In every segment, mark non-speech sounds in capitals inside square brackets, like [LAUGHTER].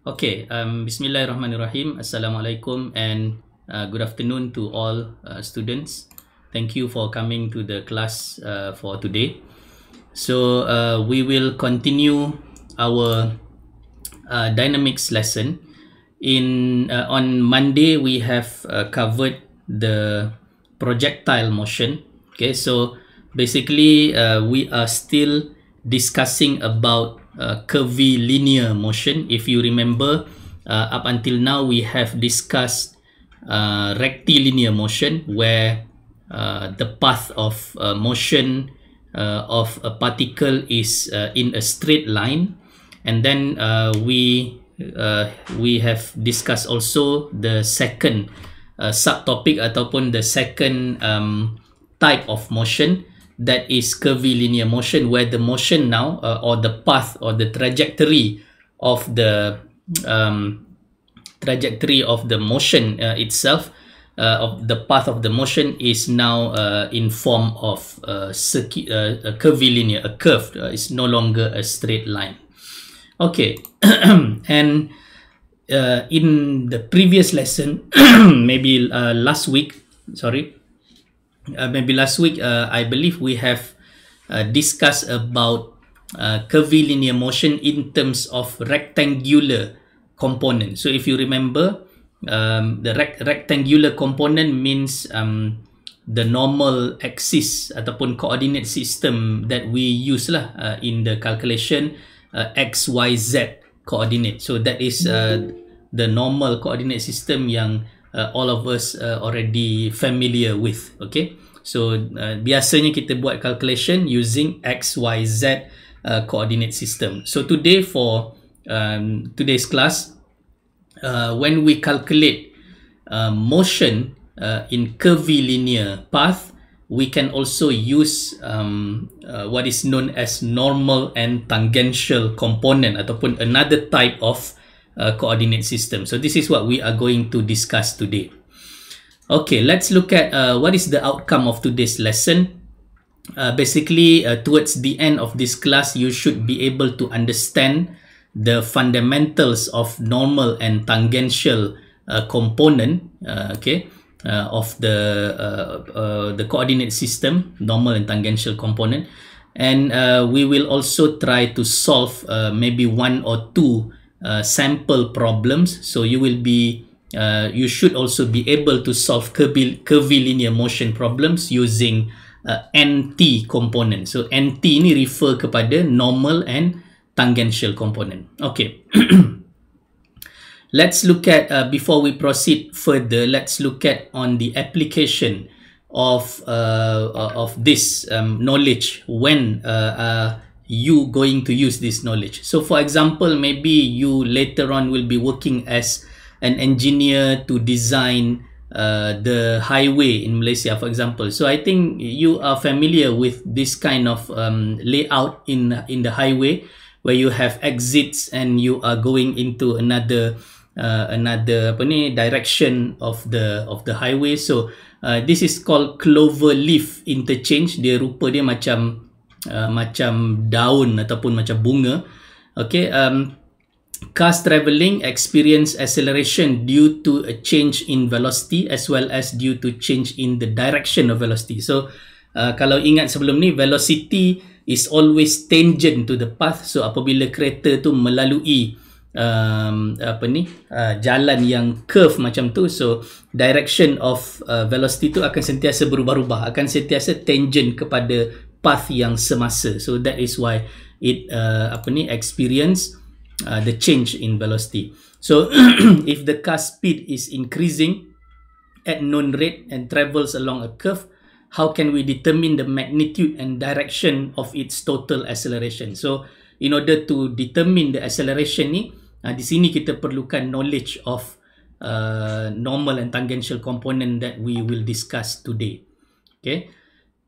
Okay, um, Bismillahirrahmanirrahim. Assalamualaikum and uh, good afternoon to all uh, students. Thank you for coming to the class uh, for today. So uh, we will continue our uh, dynamics lesson. In uh, on Monday we have uh, covered the projectile motion. Okay, so basically uh, we are still discussing about uh, curvy linear motion. If you remember, uh, up until now we have discussed uh, rectilinear motion where uh, the path of uh, motion uh, of a particle is in a straight line and then we we have discussed also the second subtopic ataupun the second um, type of motion that is curvy linear motion where the motion now uh, or the path or the trajectory of the um, trajectory of the motion uh, itself uh, of the path of the motion is now uh, in form of a, uh, circuit, uh, a curvy linear a curve it's no longer a straight line okay [CLEARS THROAT] and in the previous lesson [CLEARS THROAT] maybe last week sorry uh, maybe last week uh, I believe we have uh, discussed about uh, curvilinear motion in terms of rectangular component. So if you remember, um, the rec rectangular component means um, the normal axis ataupun coordinate system that we use lah uh, in the calculation uh, x, y, z coordinate. So that is uh, the normal coordinate system yang uh, all of us uh, already familiar with. Okay, so uh, biasanya kita buat calculation using X, Y, Z uh, coordinate system. So today for um, today's class, uh, when we calculate uh, motion uh, in curvilinear path, we can also use um, uh, what is known as normal and tangential component ataupun another type of uh, coordinate system. So this is what we are going to discuss today. Okay, let's look at uh, what is the outcome of today's lesson. Uh, basically, uh, towards the end of this class, you should be able to understand the fundamentals of normal and tangential uh, component, uh, okay, of the the coordinate system, normal and tangential component, and we will also try to solve maybe one or two uh, sample problems. So you will be, uh, you should also be able to solve curvilinear motion problems using uh, NT component. So NT ni refer kepada normal and tangential component. Okay. [CLEARS THROAT] let's look at, uh, before we proceed further, let's look at on the application of uh, of this um, knowledge when uh, uh, you going to use this knowledge. So for example, maybe you later on will be working as an engineer to design uh, the highway in Malaysia, for example. So I think you are familiar with this kind of um, layout in in the highway, where you have exits and you are going into another uh, another apa ni direction of the of the highway. So uh, this is called clover leaf interchange. Dia rupa dia macam Uh, macam daun ataupun macam bunga okay um cars travelling experience acceleration due to a change in velocity as well as due to change in the direction of velocity so uh, kalau ingat sebelum ni velocity is always tangent to the path so apabila kereta tu melalui um apa ni uh, jalan yang curve macam tu so direction of uh, velocity tu akan sentiasa berubah-ubah akan sentiasa tangent kepada path yang semasa so that is why it uh, apa ni experience uh, the change in velocity so [CLEARS THROAT] if the car speed is increasing at known rate and travels along a curve how can we determine the magnitude and direction of its total acceleration so in order to determine the acceleration ni uh, di sini kita perlukan knowledge of uh, normal and tangential component that we will discuss today okay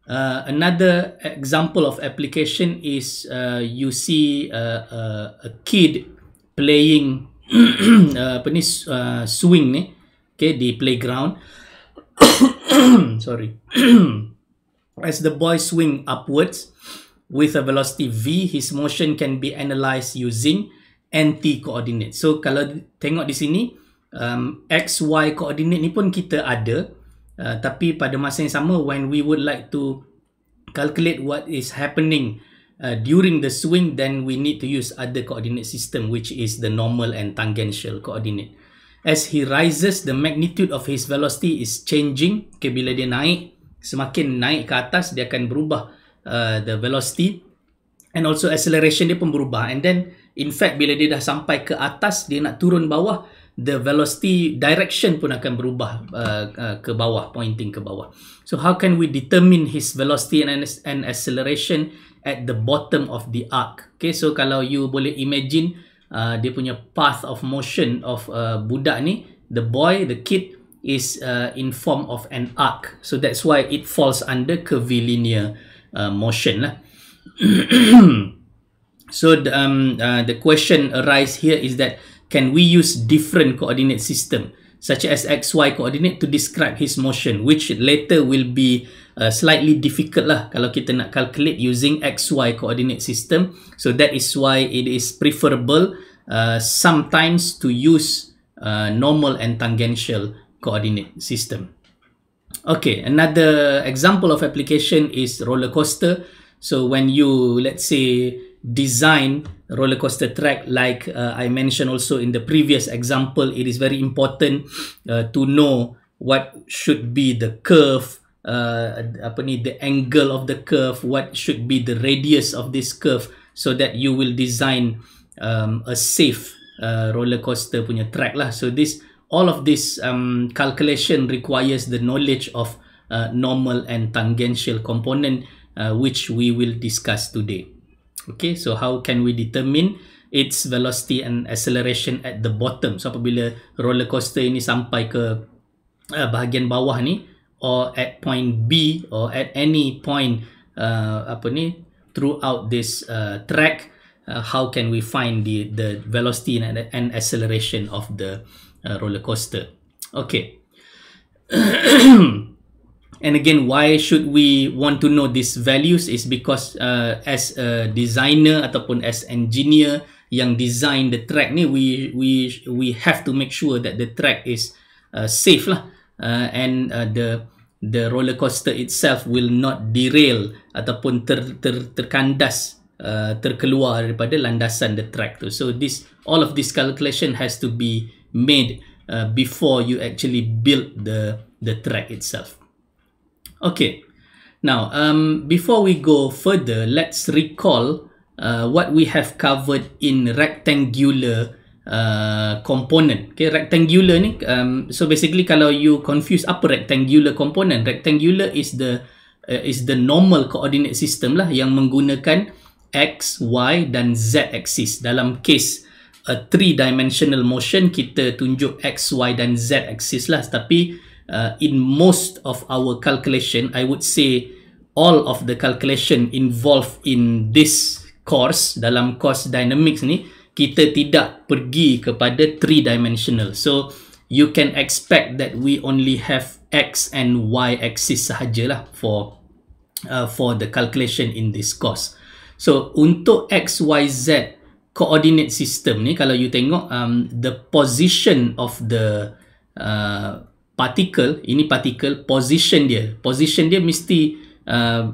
Uh, another example of application is uh, you see uh, uh, a kid playing [CLEARS THROAT] uh, apa ni uh, swing ni okay di playground [COUGHS] sorry [COUGHS] as the boy swing upwards with a velocity v his motion can be analyzed using anti coordinate so kalau tengok di sini um, x y coordinate ni pun kita ada Uh, tapi pada masa yang sama when we would like to calculate what is happening uh, during the swing then we need to use other coordinate system which is the normal and tangential coordinate as he rises the magnitude of his velocity is changing okay, bila dia naik semakin naik ke atas dia akan berubah uh, the velocity and also acceleration dia pun berubah and then in fact bila dia dah sampai ke atas dia nak turun bawah the velocity direction pun akan berubah uh, uh, ke bawah pointing ke bawah so how can we determine his velocity and and acceleration at the bottom of the arc okay so kalau you boleh imagine uh, dia punya path of motion of uh, budak ni the boy the kid is uh, in form of an arc so that's why it falls under curvilinear uh, motion lah [CLEARS THROAT] so the, um uh, the question arise here is that can we use different coordinate system such as XY coordinate to describe his motion which later will be uh, slightly difficult lah kalau kita nak calculate using XY coordinate system. So that is why it is preferable uh, sometimes to use uh, normal and tangential coordinate system. Okay, another example of application is roller coaster. So when you, let's say, design roller coaster track like uh, I mentioned also in the previous example it is very important uh, to know what should be the curve uh, apa ni the angle of the curve what should be the radius of this curve so that you will design um, a safe uh, roller coaster punya track lah so this all of this um, calculation requires the knowledge of uh, normal and tangential component uh, which we will discuss today Okay, so how can we determine its velocity and acceleration at the bottom? So apabila roller coaster ini sampai ke uh, bahagian bawah ni or at point B or at any point uh, apa ni throughout this uh, track uh, how can we find the the velocity and, and acceleration of the uh, roller coaster? Okay. [CLEARS THROAT] And again, why should we want to know these values is because uh, as a designer ataupun as engineer yang design the track ni, we we we have to make sure that the track is uh, safe lah, uh, and uh, the the roller coaster itself will not derail ataupun ter ter terkandas uh, terkeluar daripada landasan the track tu. So this all of this calculation has to be made uh, before you actually build the the track itself. Okay. Now, um, before we go further, let's recall uh, what we have covered in rectangular uh, component. Okay, rectangular ni, um, so basically kalau you confuse apa rectangular component, rectangular is the uh, is the normal coordinate system lah yang menggunakan x, y dan z axis. Dalam case a three dimensional motion, kita tunjuk x, y dan z axis lah. Tapi uh, in most of our calculation, I would say all of the calculation involved in this course, dalam course dynamics ni, kita tidak pergi kepada three dimensional. So, you can expect that we only have X and Y axis sahajalah for uh, for the calculation in this course. So, untuk X, Y, Z coordinate system ni, kalau you tengok um, the position of the uh, Partikel ini partikel position dia position dia mesti uh,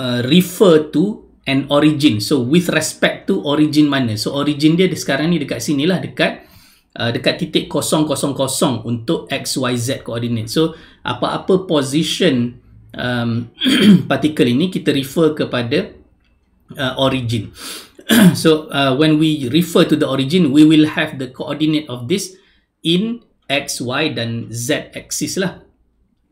uh, refer to an origin so with respect to origin mana so origin dia sekarang ni dekat sini lah dekat uh, dekat titik kosong kosong kosong untuk x y z coordinate so apa apa position um, [CLEARS THROAT] particle ini kita refer kepada uh, origin [CLEARS THROAT] so uh, when we refer to the origin we will have the coordinate of this in X, Y dan Z axis lah.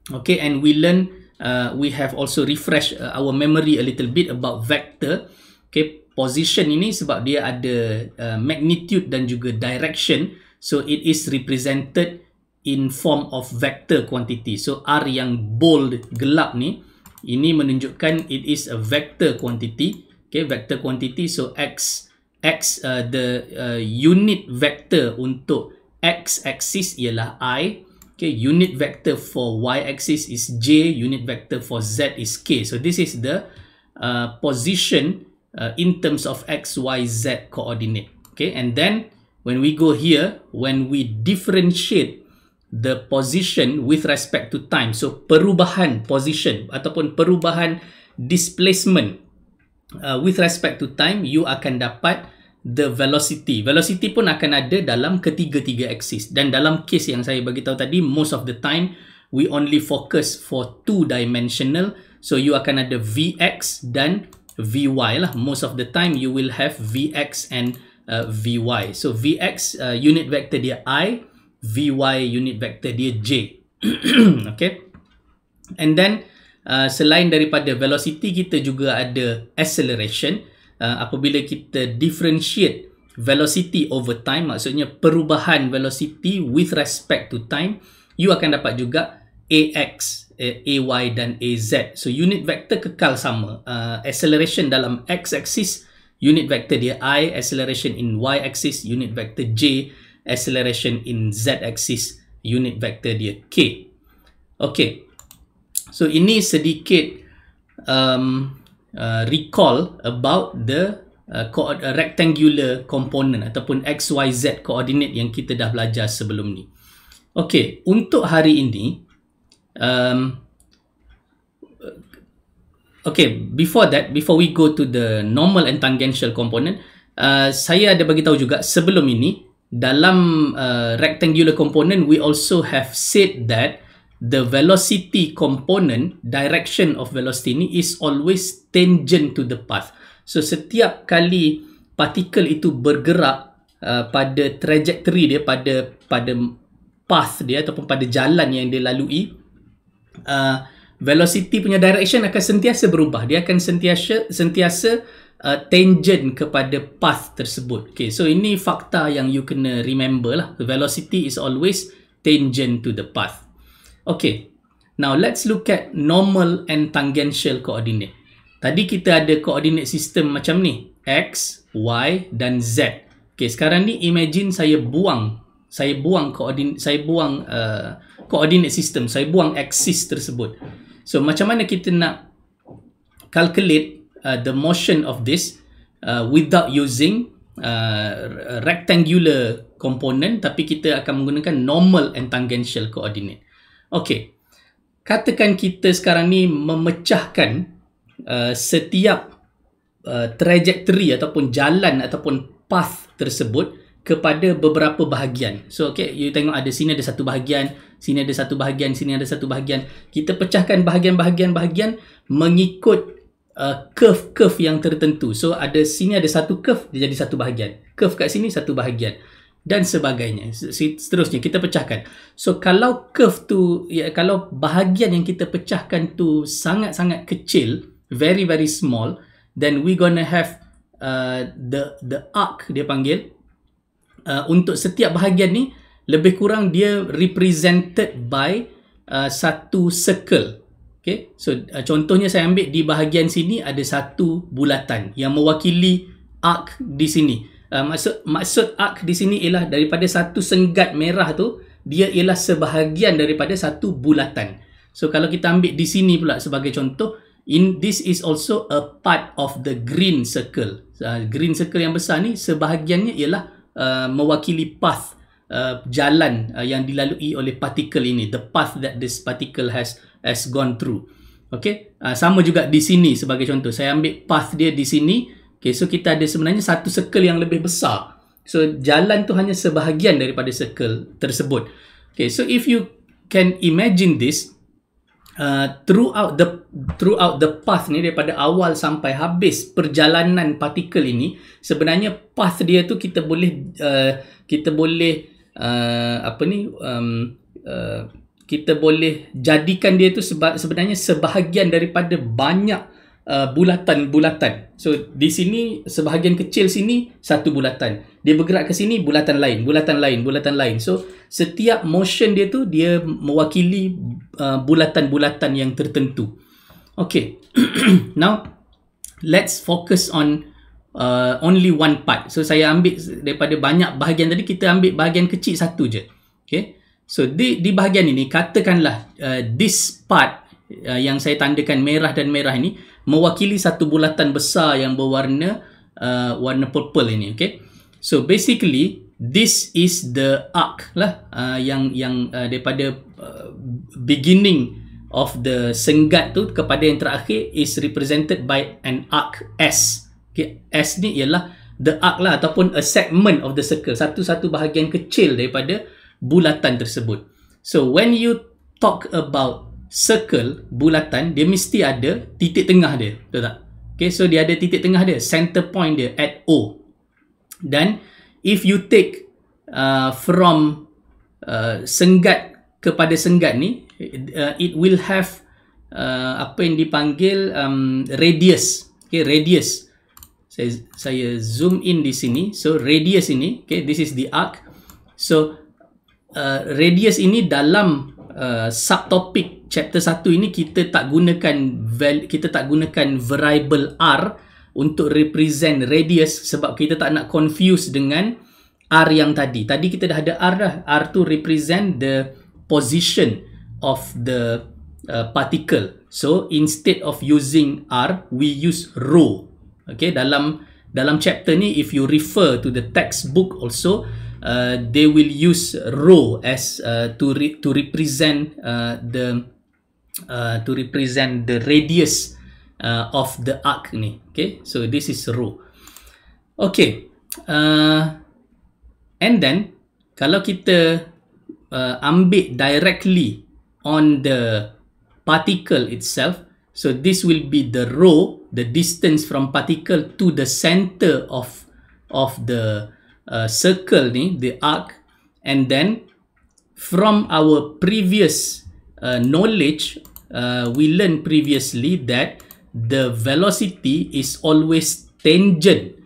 Okay, and we learn, uh, we have also refresh uh, our memory a little bit about vector. Okay, position ini sebab dia ada uh, magnitude dan juga direction. So, it is represented in form of vector quantity. So, R yang bold, gelap ni, ini menunjukkan it is a vector quantity. Okay, vector quantity. So, X, X uh, the uh, unit vector untuk x-axis ialah i. Okay, unit vector for y-axis is j. Unit vector for z is k. So this is the uh, position uh, in terms of x, y, z coordinate. Okay, and then when we go here, when we differentiate the position with respect to time, so perubahan position ataupun perubahan displacement uh, with respect to time, you akan dapat the velocity. Velocity pun akan ada dalam ketiga-tiga axis. Dan dalam case yang saya bagi tahu tadi, most of the time we only focus for two dimensional. So you akan ada vx dan vy lah. Most of the time you will have vx and uh, vy. So vx uh, unit vector dia i, vy unit vector dia j. [CLEARS THROAT] okay. And then uh, selain daripada velocity kita juga ada acceleration. Uh, apabila kita differentiate velocity over time maksudnya perubahan velocity with respect to time you akan dapat juga ax eh, ay dan az so unit vector kekal sama uh, acceleration dalam x axis unit vector dia i acceleration in y axis unit vector j acceleration in z axis unit vector dia k okay so ini sedikit um, Uh, recall about the uh, uh rectangular component ataupun XYZ koordinat yang kita dah belajar sebelum ni. Okey, untuk hari ini um okay, before that, before we go to the normal and tangential component, uh, saya ada bagi tahu juga sebelum ini dalam uh, rectangular component we also have said that uh, the velocity component, direction of velocity ni is always tangent to the path. So setiap kali partikel itu bergerak uh, pada trajectory dia, pada pada path dia ataupun pada jalan yang dia lalui, uh, velocity punya direction akan sentiasa berubah. Dia akan sentiasa sentiasa uh, tangent kepada path tersebut. Okay, so ini fakta yang you kena remember lah. Velocity is always tangent to the path. Okay, now let's look at normal and tangential coordinate. Tadi kita ada coordinate system macam ni. X, Y dan Z. Okay, sekarang ni imagine saya buang. Saya buang coordinate, saya buang, uh, coordinate system. Saya buang axis tersebut. So, macam mana kita nak calculate uh, the motion of this uh, without using uh, rectangular component tapi kita akan menggunakan normal and tangential coordinate. Okey. Katakan kita sekarang ni memecahkan uh, setiap uh, trajectory ataupun jalan ataupun path tersebut kepada beberapa bahagian. So okey, you tengok ada sini ada satu bahagian, sini ada satu bahagian, sini ada satu bahagian. Kita pecahkan bahagian-bahagian bahagian mengikut uh, curve-curve yang tertentu. So ada sini ada satu curve dia jadi satu bahagian. Curve kat sini satu bahagian dan sebagainya. Seterusnya kita pecahkan. So kalau curve tu ya kalau bahagian yang kita pecahkan tu sangat-sangat kecil, very very small, then we gonna have uh, the the arc dia panggil uh, untuk setiap bahagian ni lebih kurang dia represented by uh, satu circle. Okay, so uh, contohnya saya ambil di bahagian sini ada satu bulatan yang mewakili arc di sini. Ah, maksud maksud ark di sini ialah daripada satu senggat merah tu dia ialah sebahagian daripada satu bulatan. So kalau kita ambil di sini pula sebagai contoh, in this is also a part of the green circle. Uh, green circle yang besar ni sebahagiannya ialah uh, mewakili path uh, jalan uh, yang dilalui oleh particle ini, the path that this particle has has gone through. Okay, uh, sama juga di sini sebagai contoh. Saya ambil path dia di sini. Okay, so kita ada sebenarnya satu circle yang lebih besar. So, jalan tu hanya sebahagian daripada circle tersebut. Okay, so if you can imagine this, uh, throughout the throughout the path ni, daripada awal sampai habis perjalanan partikel ini, sebenarnya path dia tu kita boleh, uh, kita boleh, uh, apa ni, um, uh, kita boleh jadikan dia tu sebenarnya sebahagian daripada banyak bulatan-bulatan. Uh, so di sini sebahagian kecil sini satu bulatan. Dia bergerak ke sini bulatan lain, bulatan lain, bulatan lain. So setiap motion dia tu dia mewakili uh, bulatan-bulatan uh, yang tertentu. Okay, [CLEARS THROAT] now let's focus on uh, only one part. So saya ambil daripada banyak bahagian tadi kita ambil bahagian kecil satu je. Okay, so di di bahagian ini katakanlah uh, this part uh, yang saya tandakan merah dan merah ini mewakili satu bulatan besar yang berwarna uh, warna purple ini okay so basically this is the arc lah uh, yang yang uh, daripada uh, beginning of the senggat tu kepada yang terakhir is represented by an arc S. Okay, S ni ialah the arc lah ataupun a segment of the circle. Satu-satu bahagian kecil daripada bulatan tersebut. So, when you talk about circle bulatan dia mesti ada titik tengah dia betul tak okay so dia ada titik tengah dia center point dia at O dan if you take uh, from uh, senggat kepada senggat ni uh, it will have uh, apa yang dipanggil um, radius okay radius saya saya zoom in di sini so radius ini okay this is the arc so uh, radius ini dalam uh, subtopik chapter 1 ini kita tak gunakan val- kita tak gunakan variable r untuk represent radius sebab kita tak nak confuse dengan r yang tadi. Tadi kita dah ada r dah. R tu represent the position of the uh, particle. So instead of using r we use rho. Okay dalam dalam chapter ni if you refer to the textbook also uh, they will use rho as uh, to re- to represent uh, the uh, to represent the radius uh, of the arc ni okay so this is rho okay uh, and then kalau kita uh, ambil directly on the particle itself so this will be the rho the distance from particle to the center of of the uh, circle ni the arc and then from our previous uh, knowledge uh, we learned previously that the velocity is always tangent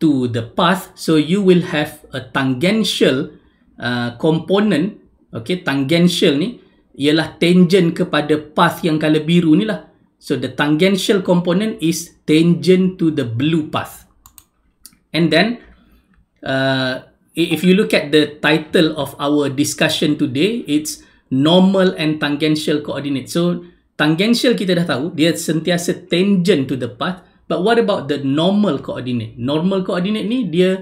to the path so you will have a tangential uh, component okay tangential ni ialah tangent kepada path yang color biru ni lah so the tangential component is tangent to the blue path and then uh, if you look at the title of our discussion today it's normal and tangential coordinate. So tangential kita dah tahu dia sentiasa tangent to the path. But what about the normal coordinate? Normal coordinate ni dia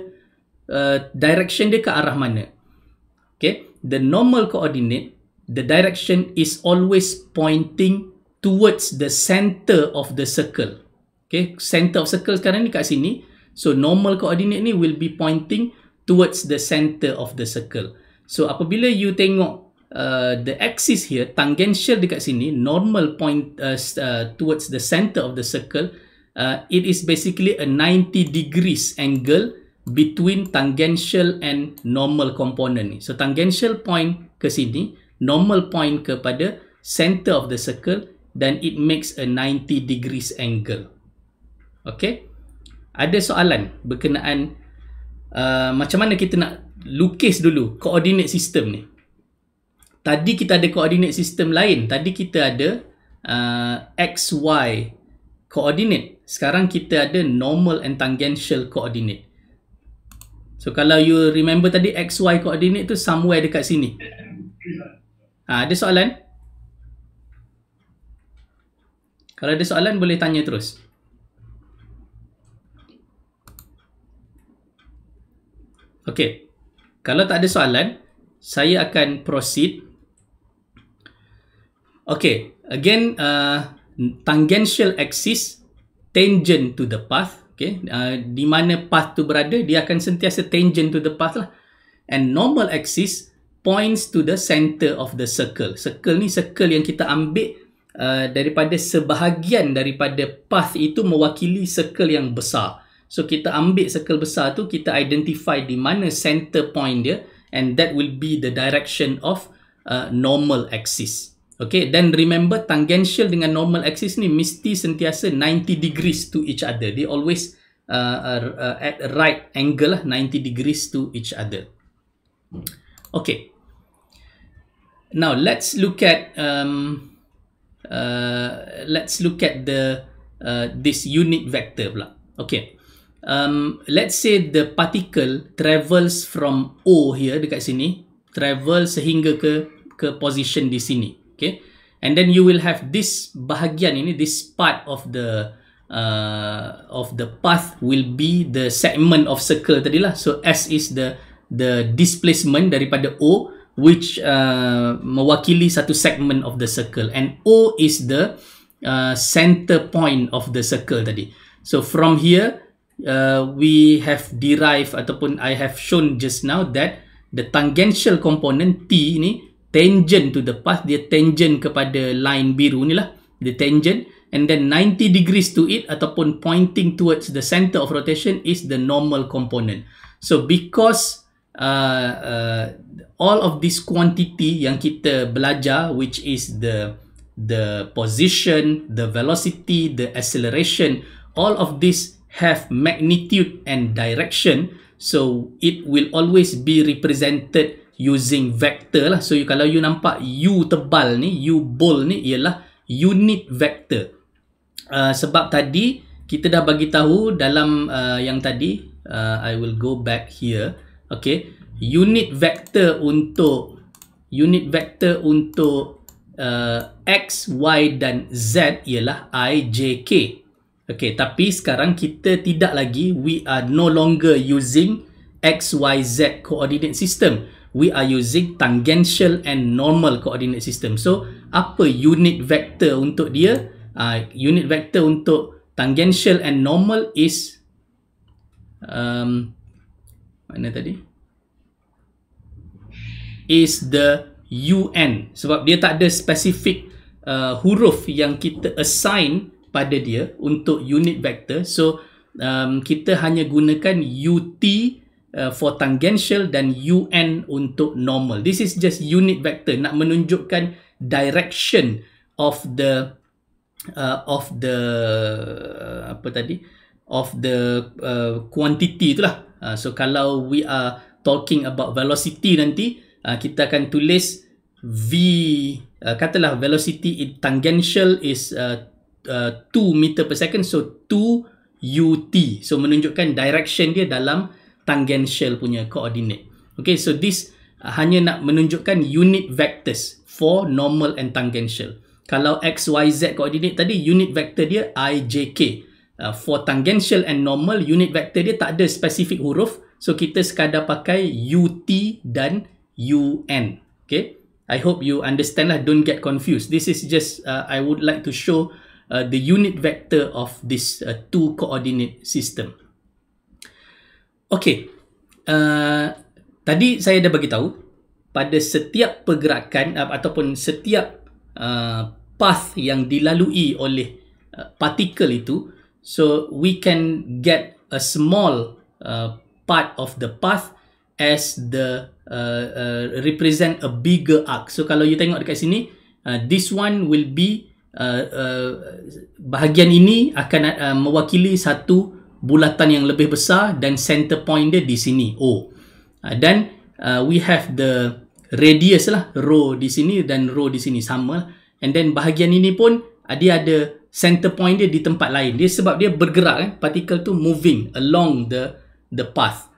uh, direction dia ke arah mana? Okay, the normal coordinate, the direction is always pointing towards the center of the circle. Okay, center of circle sekarang ni kat sini. So normal coordinate ni will be pointing towards the center of the circle. So apabila you tengok Uh, the axis here, tangential dekat sini, normal point uh, uh, towards the center of the circle, uh, it is basically a 90 degrees angle between tangential and normal component ni. So tangential point ke sini, normal point kepada center of the circle, then it makes a 90 degrees angle. Okay? Ada soalan berkenaan uh, macam mana kita nak lukis dulu koordinat sistem ni? tadi kita ada koordinat sistem lain. Tadi kita ada uh, x, y koordinat. Sekarang kita ada normal and tangential koordinat. So, kalau you remember tadi x, y koordinat tu somewhere dekat sini. Ha, ada soalan? Kalau ada soalan, boleh tanya terus. Okay. Kalau tak ada soalan, saya akan proceed. Okay. Okay, again, uh, tangential axis tangent to the path. Okay, uh, di mana path tu berada, dia akan sentiasa tangent to the path lah. And normal axis points to the center of the circle. Circle ni circle yang kita ambil uh, daripada sebahagian daripada path itu mewakili circle yang besar. So kita ambil circle besar tu, kita identify di mana center point dia and that will be the direction of uh, normal axis. Okay, then remember tangential dengan normal axis ni mesti sentiasa 90 degrees to each other. They always uh, uh, uh at right angle lah, 90 degrees to each other. Okay. Now, let's look at um, uh, let's look at the uh, this unit vector pula. Okay. Um, let's say the particle travels from O here dekat sini travel sehingga ke ke position di sini okay and then you will have this bahagian ini this part of the uh, of the path will be the segment of circle tadi lah. so s is the the displacement daripada o which uh, mewakili satu segment of the circle and o is the uh, center point of the circle tadi so from here uh, we have derived ataupun i have shown just now that the tangential component t ini tangent to the path dia tangent kepada line biru ni lah the tangent and then 90 degrees to it ataupun pointing towards the center of rotation is the normal component so because uh, uh, all of this quantity yang kita belajar which is the the position the velocity the acceleration all of this have magnitude and direction so it will always be represented using vector lah. So you, kalau you nampak U tebal ni, U bold ni ialah unit vector. Uh, sebab tadi kita dah bagi tahu dalam uh, yang tadi, uh, I will go back here. Okay, unit vector untuk unit vector untuk uh, x, y dan z ialah i, j, k. Okay, tapi sekarang kita tidak lagi, we are no longer using x, y, z coordinate system we are using tangential and normal coordinate system. So, apa unit vector untuk dia? Uh, unit vector untuk tangential and normal is um, mana tadi? Is the un sebab dia tak ada specific uh, huruf yang kita assign pada dia untuk unit vector. So, um, kita hanya gunakan ut Uh, for tangential dan UN untuk normal. This is just unit vector nak menunjukkan direction of the uh, of the uh, apa tadi of the uh, quantity itulah. Uh, so kalau we are talking about velocity nanti uh, kita akan tulis v uh, katalah velocity in tangential is uh, uh, meter per second so 2 ut so menunjukkan direction dia dalam tangential punya koordinat. Okay, so this uh, hanya nak menunjukkan unit vectors for normal and tangential. Kalau x, y, z koordinat tadi, unit vector dia i, j, k. Uh, for tangential and normal, unit vector dia tak ada spesifik huruf. So, kita sekadar pakai ut dan un. Okay, I hope you understand lah. Don't get confused. This is just, uh, I would like to show uh, the unit vector of this uh, two coordinate system. Okey. Uh, tadi saya dah bagi tahu pada setiap pergerakan uh, ataupun setiap uh, path yang dilalui oleh uh, partikel itu so we can get a small uh, part of the path as the uh, uh, represent a bigger arc so kalau you tengok dekat sini uh, this one will be uh, uh, bahagian ini akan uh, mewakili satu uh, bulatan yang lebih besar dan center point dia di sini O. Uh, dan uh, we have the radius lah rho di sini dan rho di sini sama. Lah. And then bahagian ini pun uh, dia ada center point dia di tempat lain. Dia sebab dia bergerak kan, particle tu moving along the the path.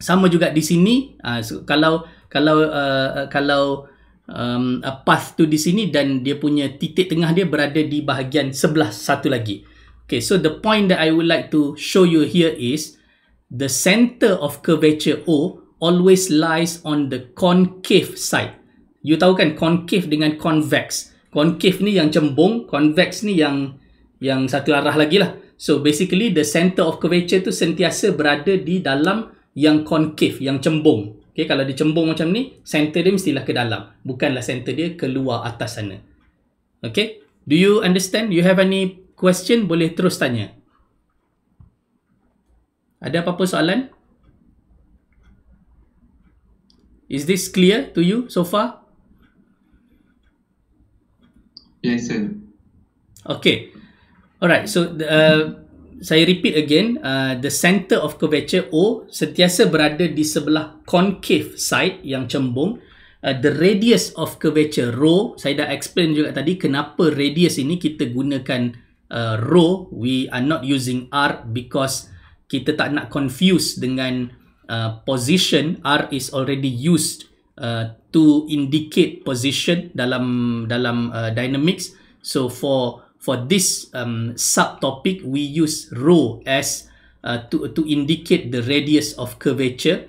Sama juga di sini uh, so, kalau kalau uh, kalau um, path tu di sini dan dia punya titik tengah dia berada di bahagian sebelah satu lagi. Okay, so the point that I would like to show you here is the center of curvature O always lies on the concave side. You tahu kan concave dengan convex. Concave ni yang cembung, convex ni yang yang satu arah lagi lah. So basically the center of curvature tu sentiasa berada di dalam yang concave, yang cembung. Okay, kalau dia cembung macam ni, center dia mestilah ke dalam. Bukanlah center dia keluar atas sana. Okay, do you understand? You have any question boleh terus tanya. Ada apa-apa soalan? Is this clear to you so far? Yes, sir. Okay. Alright, so the, uh, saya repeat again. Uh, the center of curvature O sentiasa berada di sebelah concave side yang cembung. Uh, the radius of curvature rho, saya dah explain juga tadi kenapa radius ini kita gunakan uh, row we are not using r because kita tak nak confuse dengan uh, position r is already used uh, to indicate position dalam dalam uh, dynamics so for for this um, subtopic we use rho as uh, to to indicate the radius of curvature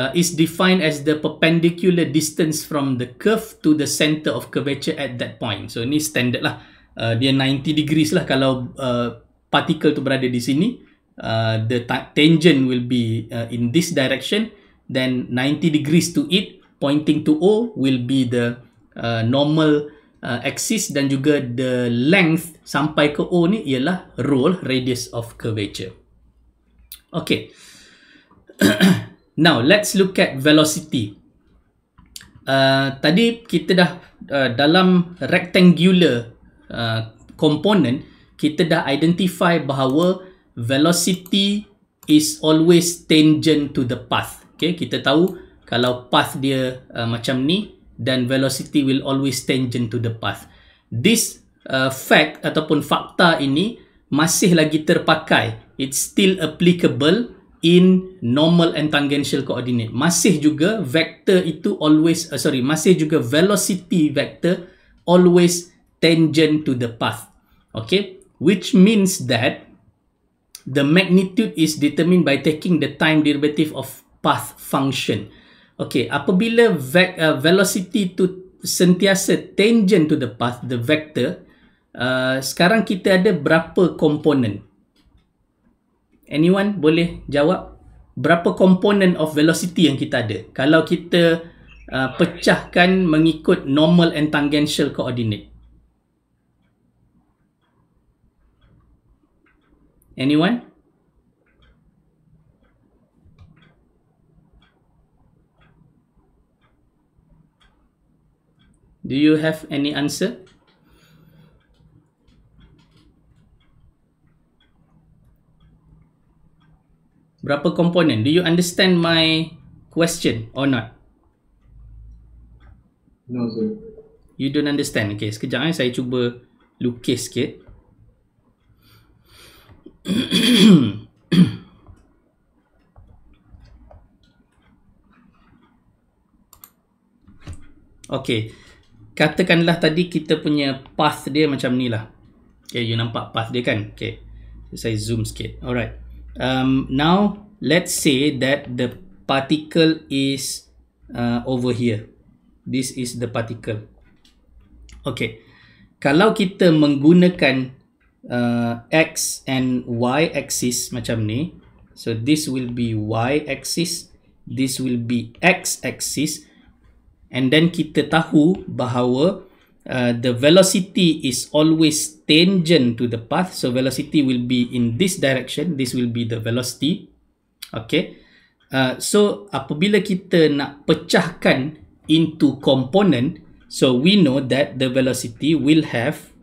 uh, is defined as the perpendicular distance from the curve to the center of curvature at that point so ini standard lah uh, dia 90 degrees lah kalau uh, particle tu berada di sini uh, the ta- tangent will be uh, in this direction then 90 degrees to it pointing to O will be the uh, normal uh, axis dan juga the length sampai ke O ni ialah rho radius of curvature okay [COUGHS] now let's look at velocity uh, tadi kita dah uh, dalam rectangular Uh, component kita dah identify bahawa velocity is always tangent to the path okay kita tahu kalau path dia uh, macam ni then velocity will always tangent to the path this uh, fact ataupun fakta ini masih lagi terpakai it's still applicable in normal and tangential coordinate masih juga vector itu always uh, sorry masih juga velocity vector always tangent to the path. Okay, which means that the magnitude is determined by taking the time derivative of path function. Okay, apabila ve uh, velocity to sentiasa tangent to the path, the vector, uh, sekarang kita ada berapa komponen? Anyone boleh jawab? Berapa komponen of velocity yang kita ada? Kalau kita uh, pecahkan mengikut normal and tangential coordinate. Anyone? Do you have any answer? Berapa komponen? Do you understand my question or not? No, sir. You don't understand. Okay, sekejap eh, saya cuba lukis sikit. [COUGHS] Okey. Katakanlah tadi kita punya path dia macam ni lah. Okay, you nampak path dia kan? Okay. Saya zoom sikit. Alright. Um, now, let's say that the particle is uh, over here. This is the particle. Okay. Kalau kita menggunakan uh, x and y axis macam ni. So this will be y axis, this will be x axis and then kita tahu bahawa uh, the velocity is always tangent to the path. So velocity will be in this direction, this will be the velocity. Okay. Uh, so apabila kita nak pecahkan into component, so we know that the velocity will have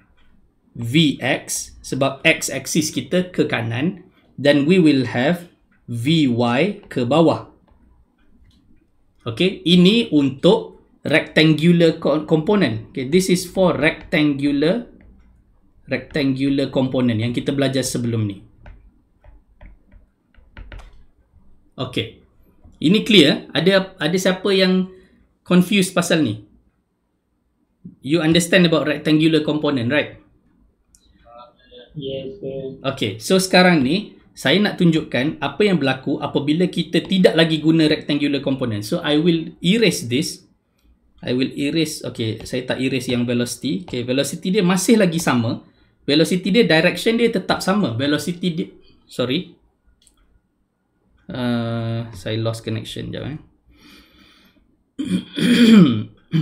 vx sebab x axis kita ke kanan dan we will have vy ke bawah okay ini untuk rectangular component okay this is for rectangular rectangular component yang kita belajar sebelum ni okay ini clear ada ada siapa yang confused pasal ni you understand about rectangular component right Okay, so sekarang ni saya nak tunjukkan apa yang berlaku apabila kita tidak lagi guna rectangular component. So I will erase this. I will erase. Okay, saya tak erase yang velocity. Okay, velocity dia masih lagi sama. Velocity dia direction dia tetap sama. Velocity dia sorry. Uh, saya lost connection jap eh. [CLEARS THROAT] [COUGHS]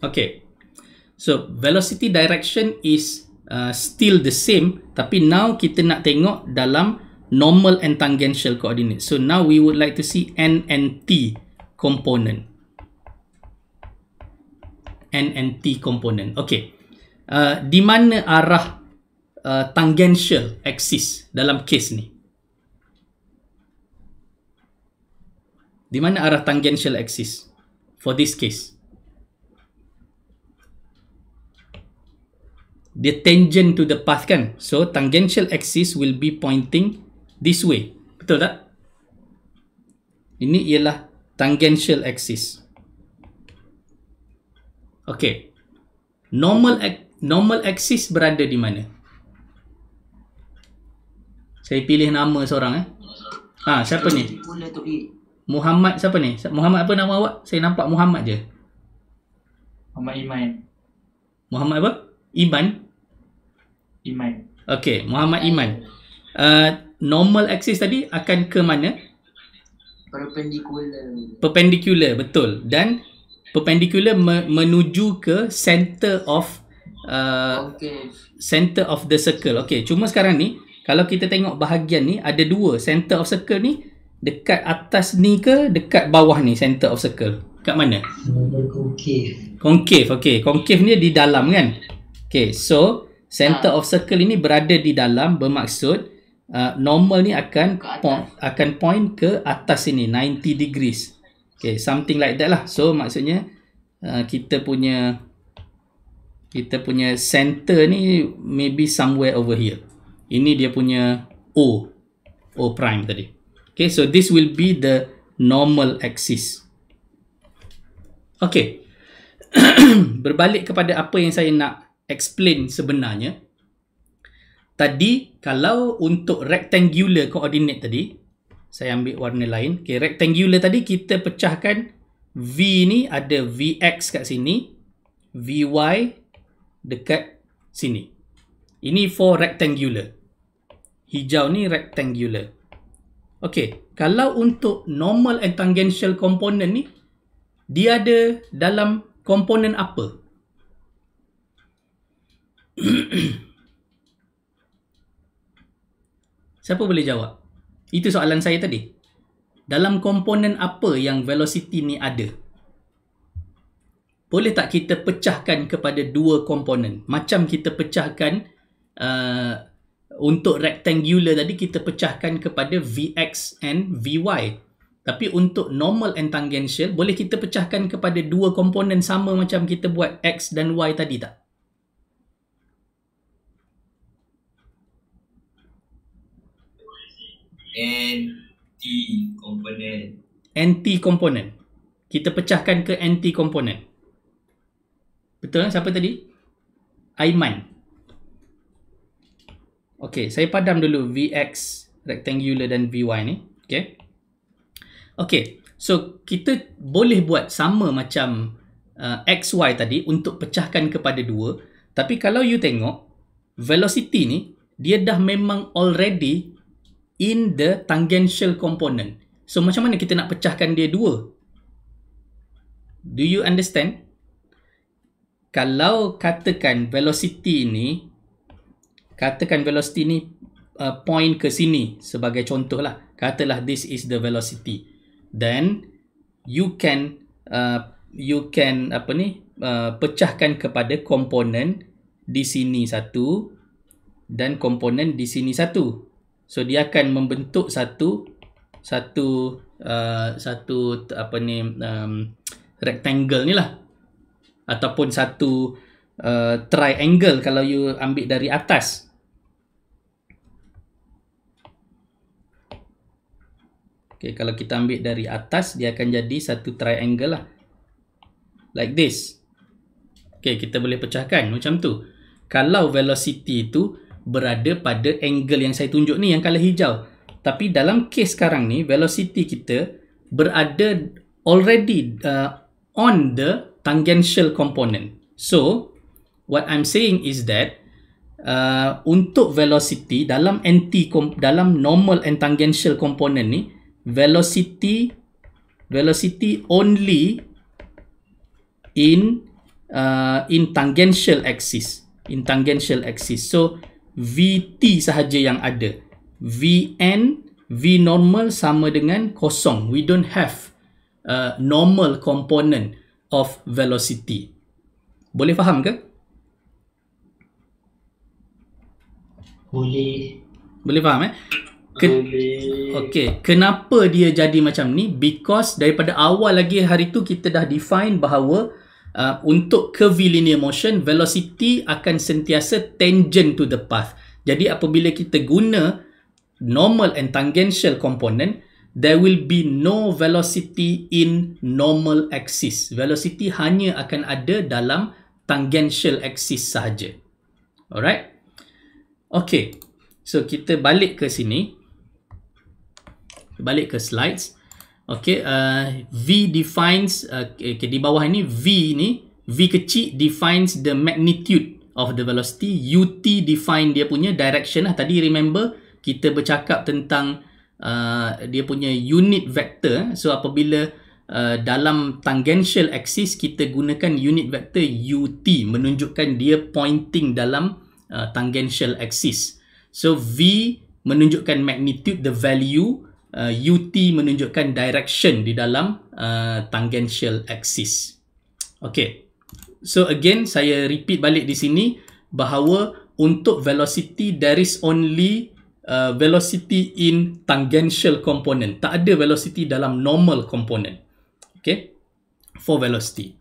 Okay. So, velocity direction is uh, still the same. Tapi now kita nak tengok dalam normal and tangential coordinate. So, now we would like to see N and T component. N and T component. Okay. Uh, di mana arah uh, tangential axis dalam kes ni? Di mana arah tangential axis for this case? dia tangent to the path kan so tangential axis will be pointing this way betul tak ini ialah tangential axis Okay, normal normal axis berada di mana saya pilih nama seorang eh ha siapa ni Muhammad siapa ni Muhammad apa nama awak saya nampak Muhammad je Muhammad Iman Muhammad apa Iman Iman Okey, Muhammad Iman uh, Normal axis tadi akan ke mana? Perpendicular Perpendicular, betul Dan perpendicular me- menuju ke center of uh, okay. Center of the circle Okey, cuma sekarang ni Kalau kita tengok bahagian ni Ada dua center of circle ni Dekat atas ni ke dekat bawah ni center of circle? Dekat mana? Concave Concave, okey Concave ni di dalam kan? Okay, so center uh. of circle ini berada di dalam bermaksud uh, normal ni akan point, akan point ke atas sini 90 degrees. Okay, something like that lah. So maksudnya uh, kita punya kita punya center ni maybe somewhere over here. Ini dia punya O O prime tadi. Okay, so this will be the normal axis. Okay. [COUGHS] Berbalik kepada apa yang saya nak explain sebenarnya tadi kalau untuk rectangular coordinate tadi saya ambil warna lain okay, rectangular tadi kita pecahkan V ni ada Vx kat sini Vy dekat sini ini for rectangular hijau ni rectangular ok kalau untuk normal and tangential component ni dia ada dalam komponen apa [COUGHS] Siapa boleh jawab? Itu soalan saya tadi. Dalam komponen apa yang velocity ni ada? Boleh tak kita pecahkan kepada dua komponen? Macam kita pecahkan uh, untuk rectangular tadi kita pecahkan kepada Vx and Vy. Tapi untuk normal and tangential, boleh kita pecahkan kepada dua komponen sama macam kita buat X dan Y tadi tak? anti component anti component kita pecahkan ke anti component betul kan siapa tadi aiman okey saya padam dulu vx rectangular dan vy ni okey okey so kita boleh buat sama macam uh, xy tadi untuk pecahkan kepada dua. tapi kalau you tengok velocity ni dia dah memang already in the tangential component. So macam mana kita nak pecahkan dia dua? Do you understand? Kalau katakan velocity ni katakan velocity ni uh, point ke sini sebagai contoh lah. Katalah this is the velocity. Then you can uh, you can apa ni uh, pecahkan kepada komponen di sini satu dan komponen di sini satu So dia akan membentuk satu satu uh, satu apa ni um, rectangle ni lah ataupun satu uh, triangle kalau you ambil dari atas. Okay, kalau kita ambil dari atas, dia akan jadi satu triangle lah. Like this. Okay, kita boleh pecahkan macam tu. Kalau velocity tu, berada pada angle yang saya tunjuk ni yang color hijau. Tapi dalam kes sekarang ni velocity kita berada already uh, on the tangential component. So what I'm saying is that Uh, untuk velocity dalam anti dalam normal and tangential component ni velocity velocity only in uh, in tangential axis in tangential axis so VT sahaja yang ada. VN, V normal sama dengan kosong. We don't have a normal component of velocity. Boleh faham ke? Boleh. Boleh faham eh? Ken- okay, kenapa dia jadi macam ni? Because daripada awal lagi hari tu kita dah define bahawa uh, untuk curvilinear motion velocity akan sentiasa tangent to the path jadi apabila kita guna normal and tangential component there will be no velocity in normal axis velocity hanya akan ada dalam tangential axis sahaja alright okay so kita balik ke sini balik ke slides Okay, uh, V defines, uh, okay, okay, di bawah ini V ni, V kecil defines the magnitude of the velocity. UT define dia punya direction. Lah. Tadi remember, kita bercakap tentang uh, dia punya unit vector. So, apabila uh, dalam tangential axis, kita gunakan unit vector UT menunjukkan dia pointing dalam uh, tangential axis. So, V menunjukkan magnitude, the value uh, UT menunjukkan direction di dalam uh, tangential axis. Okay. So again, saya repeat balik di sini bahawa untuk velocity, there is only uh, velocity in tangential component. Tak ada velocity dalam normal component. Okay. For velocity.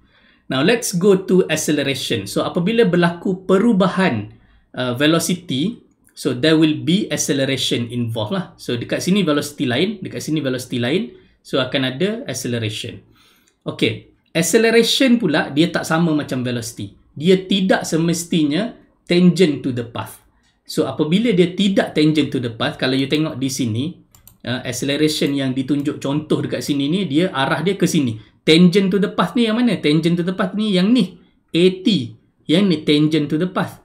Now, let's go to acceleration. So, apabila berlaku perubahan uh, velocity, velocity, So there will be acceleration involved lah. So dekat sini velocity lain, dekat sini velocity lain. So akan ada acceleration. Okay, acceleration pula dia tak sama macam velocity. Dia tidak semestinya tangent to the path. So apabila dia tidak tangent to the path, kalau you tengok di sini, uh, acceleration yang ditunjuk contoh dekat sini ni, dia arah dia ke sini. Tangent to the path ni yang mana? Tangent to the path ni yang ni. AT. Yang ni tangent to the path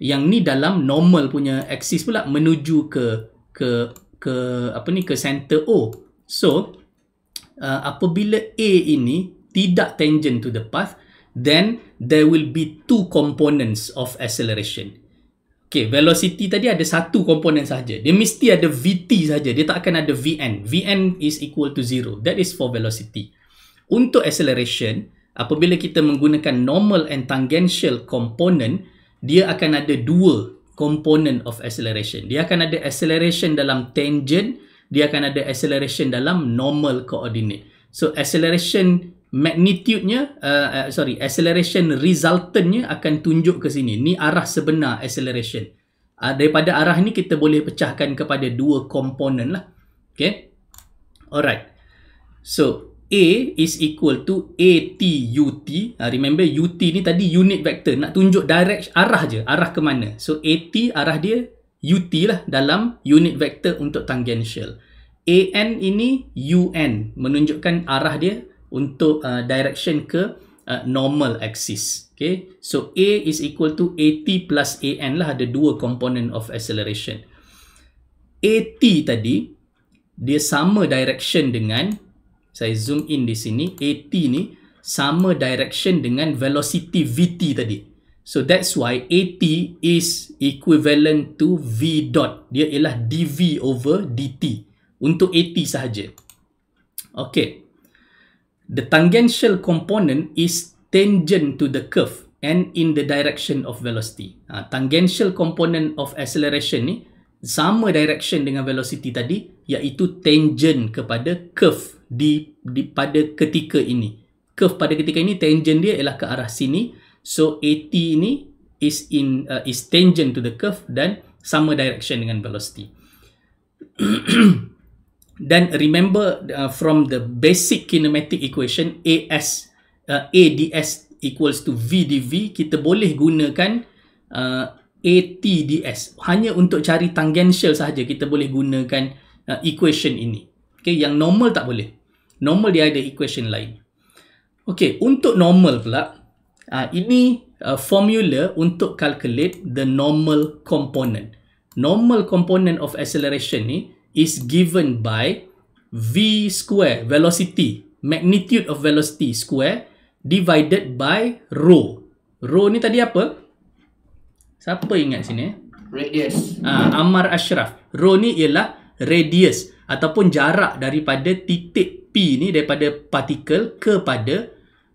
yang ni dalam normal punya axis pula menuju ke ke ke apa ni ke center O. So uh, apabila A ini tidak tangent to the path, then there will be two components of acceleration. Okay, velocity tadi ada satu komponen saja. Dia mesti ada VT saja. Dia tak akan ada VN. VN is equal to zero. That is for velocity. Untuk acceleration, apabila kita menggunakan normal and tangential component, dia akan ada dua component of acceleration. Dia akan ada acceleration dalam tangent, dia akan ada acceleration dalam normal coordinate. So acceleration magnitude-nya, uh, uh, sorry, acceleration resultant-nya akan tunjuk ke sini. Ni arah sebenar acceleration. Uh, daripada arah ni kita boleh pecahkan kepada dua component lah. Okay. Alright. So A is equal to ATUT. Ha, remember UT ni tadi unit vector. Nak tunjuk direct arah je. Arah ke mana. So AT arah dia UT lah dalam unit vector untuk tangential. AN ini UN. Menunjukkan arah dia untuk uh, direction ke uh, normal axis. Okay. So A is equal to AT plus AN lah. Ada dua component of acceleration. AT tadi dia sama direction dengan saya zoom in di sini AT ni sama direction dengan velocity VT tadi so that's why AT is equivalent to V dot dia ialah DV over DT untuk AT sahaja okay the tangential component is tangent to the curve and in the direction of velocity ha, tangential component of acceleration ni sama direction dengan velocity tadi iaitu tangent kepada curve di, di pada ketika ini. Curve pada ketika ini tangent dia ialah ke arah sini. So AT ini is in uh, is tangent to the curve dan sama direction dengan velocity. [CLEARS THROAT] dan remember uh, from the basic kinematic equation AS uh, ADS equals to VDV kita boleh gunakan uh, ATDS hanya untuk cari tangential sahaja kita boleh gunakan uh, equation ini. Okay, yang normal tak boleh normal dia ada equation lain. Okey, untuk normal pula, uh, ini uh, formula untuk calculate the normal component. Normal component of acceleration ni is given by v square velocity, magnitude of velocity square divided by rho. Rho ni tadi apa? Siapa ingat sini? Eh? Radius. Uh, ah, Ammar Ashraf. Rho ni ialah radius ataupun jarak daripada titik P ni daripada partikel kepada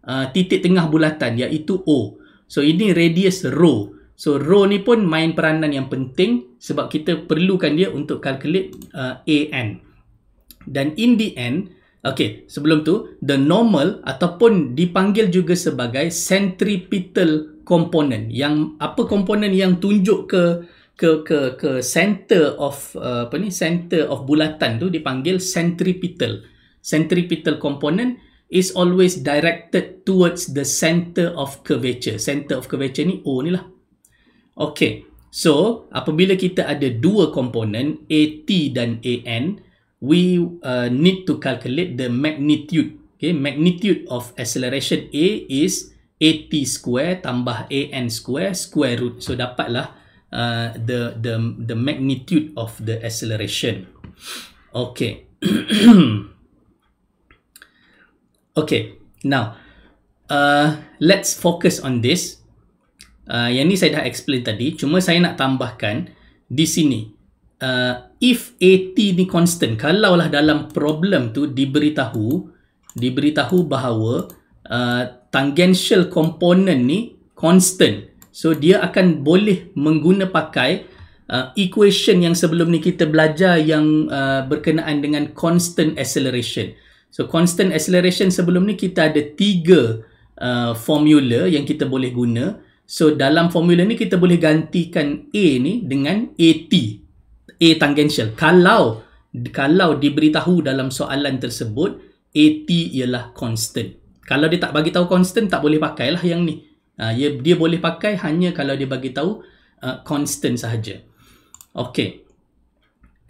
uh, titik tengah bulatan iaitu O. So ini radius rho. So rho ni pun main peranan yang penting sebab kita perlukan dia untuk calculate uh, AN. Dan in the end, okay, sebelum tu, the normal ataupun dipanggil juga sebagai centripetal component. Yang apa komponen yang tunjuk ke ke ke ke center of uh, apa ni center of bulatan tu dipanggil centripetal centripetal component is always directed towards the center of curvature. Center of curvature ni O ni lah. Okay, so apabila kita ada dua komponen AT dan AN, we uh, need to calculate the magnitude. Okay, magnitude of acceleration A is AT square tambah AN square square root. So dapatlah uh, the the the magnitude of the acceleration. Okay. [CLEARS THROAT] Okay, now uh, let's focus on this. Uh, yang ni saya dah explain tadi. Cuma saya nak tambahkan di sini. Uh, if AT ni constant, kalaulah dalam problem tu diberitahu, diberitahu bahawa uh, tangential component ni constant. So, dia akan boleh menggunakan pakai uh, equation yang sebelum ni kita belajar yang uh, berkenaan dengan constant acceleration. So constant acceleration sebelum ni kita ada tiga uh, formula yang kita boleh guna. So dalam formula ni kita boleh gantikan A ni dengan AT. A tangential. Kalau kalau diberitahu dalam soalan tersebut AT ialah constant. Kalau dia tak bagi tahu constant tak boleh pakailah yang ni. Ha, dia, dia boleh pakai hanya kalau dia bagi tahu uh, constant sahaja. Okay.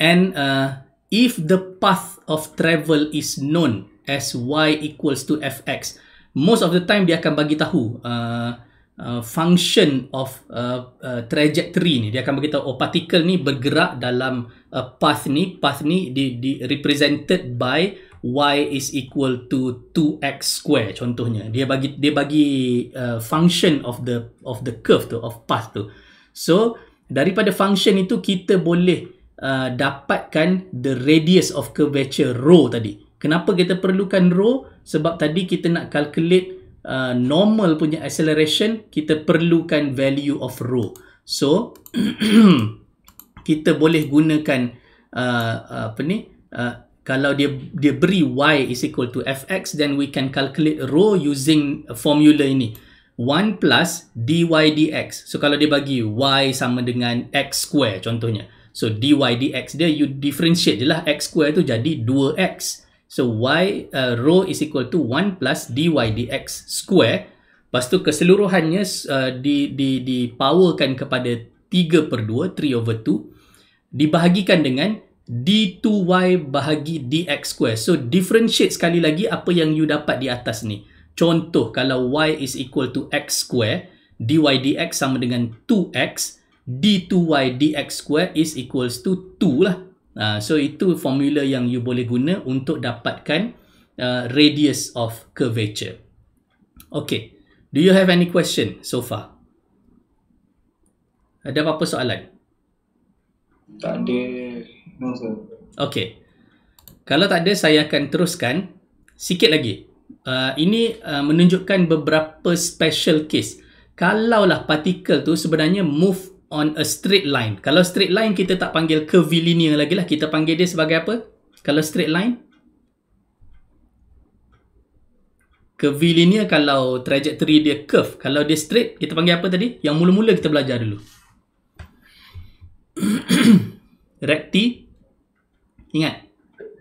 And uh, If the path of travel is known as y equals to fx, most of the time dia akan bagi tahu uh, uh, function of uh, uh, trajectory ni. Dia akan bagi tahu oh particle ni bergerak dalam uh, path ni. Path ni di, di represented by y is equal to 2x square contohnya. Dia bagi dia bagi uh, function of the of the curve tu of path tu. So daripada function itu kita boleh Uh, dapatkan the radius of curvature rho tadi. Kenapa kita perlukan rho? Sebab tadi kita nak calculate uh, normal punya acceleration, kita perlukan value of rho. So, [CLEARS THROAT] kita boleh gunakan uh, apa ni? Uh, kalau dia dia beri y is equal to fx, then we can calculate rho using formula ini. 1 plus dy dx. So, kalau dia bagi y sama dengan x square contohnya. So dy dx dia you differentiate je lah x square tu jadi 2x. So y uh, rho is equal to 1 plus dy dx square. Lepas tu keseluruhannya uh, di di di powerkan kepada 3 per 2, 3 over 2. Dibahagikan dengan d2y bahagi dx square. So differentiate sekali lagi apa yang you dapat di atas ni. Contoh kalau y is equal to x square, dy dx sama dengan 2x d2y dx squared is equals to 2 lah. Uh, so itu formula yang you boleh guna untuk dapatkan uh, radius of curvature. Okay, do you have any question so far? Ada apa-apa soalan? Tak ada. No, Okay. Kalau tak ada, saya akan teruskan. Sikit lagi. Uh, ini uh, menunjukkan beberapa special case. Kalaulah partikel tu sebenarnya move on a straight line. Kalau straight line kita tak panggil curvilinear lagi lah. Kita panggil dia sebagai apa? Kalau straight line. Curvilinear kalau trajectory dia curve. Kalau dia straight kita panggil apa tadi? Yang mula-mula kita belajar dulu. [COUGHS] Recti. Ingat.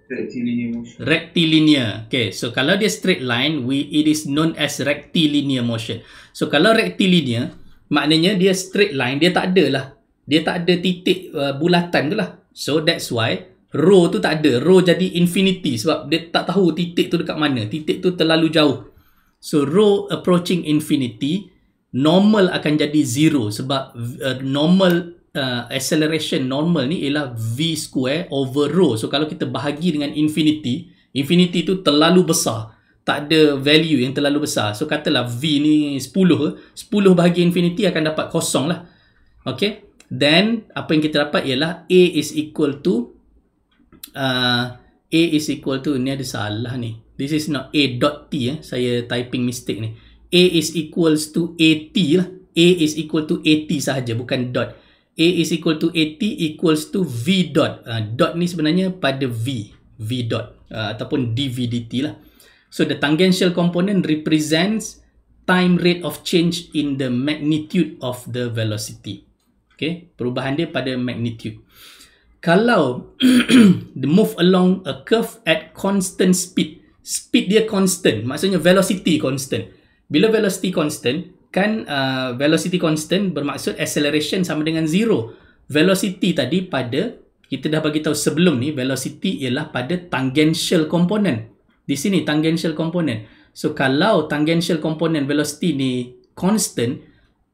Rectilinear. rectilinear. Okay. So kalau dia straight line, we it is known as rectilinear motion. So kalau rectilinear, maknanya dia straight line dia tak ada lah dia tak ada titik uh, bulatan tu lah so that's why rho tu tak ada rho jadi infinity sebab dia tak tahu titik tu dekat mana titik tu terlalu jauh so rho approaching infinity normal akan jadi zero sebab uh, normal uh, acceleration normal ni ialah v square over rho so kalau kita bahagi dengan infinity infinity tu terlalu besar tak ada value yang terlalu besar. So katalah V ni 10, 10 bahagi infinity akan dapat kosong lah. Okay. Then apa yang kita dapat ialah A is equal to uh, A is equal to ni ada salah ni. This is not A dot T eh. Saya typing mistake ni. A is equals to a t lah. A is equal to a t sahaja bukan dot. A is equal to a t equals to V dot. Uh, dot ni sebenarnya pada V. V dot. Uh, ataupun DVDT lah. So the tangential component represents time rate of change in the magnitude of the velocity. Okay, perubahan dia pada magnitude. Kalau [CLEARS THROAT] the move along a curve at constant speed, speed dia constant, maksudnya velocity constant. Bila velocity constant, kan uh, velocity constant bermaksud acceleration sama dengan zero. Velocity tadi pada kita dah bagi tahu sebelum ni velocity ialah pada tangential component. Di sini tangential component. So kalau tangential component velocity ni constant,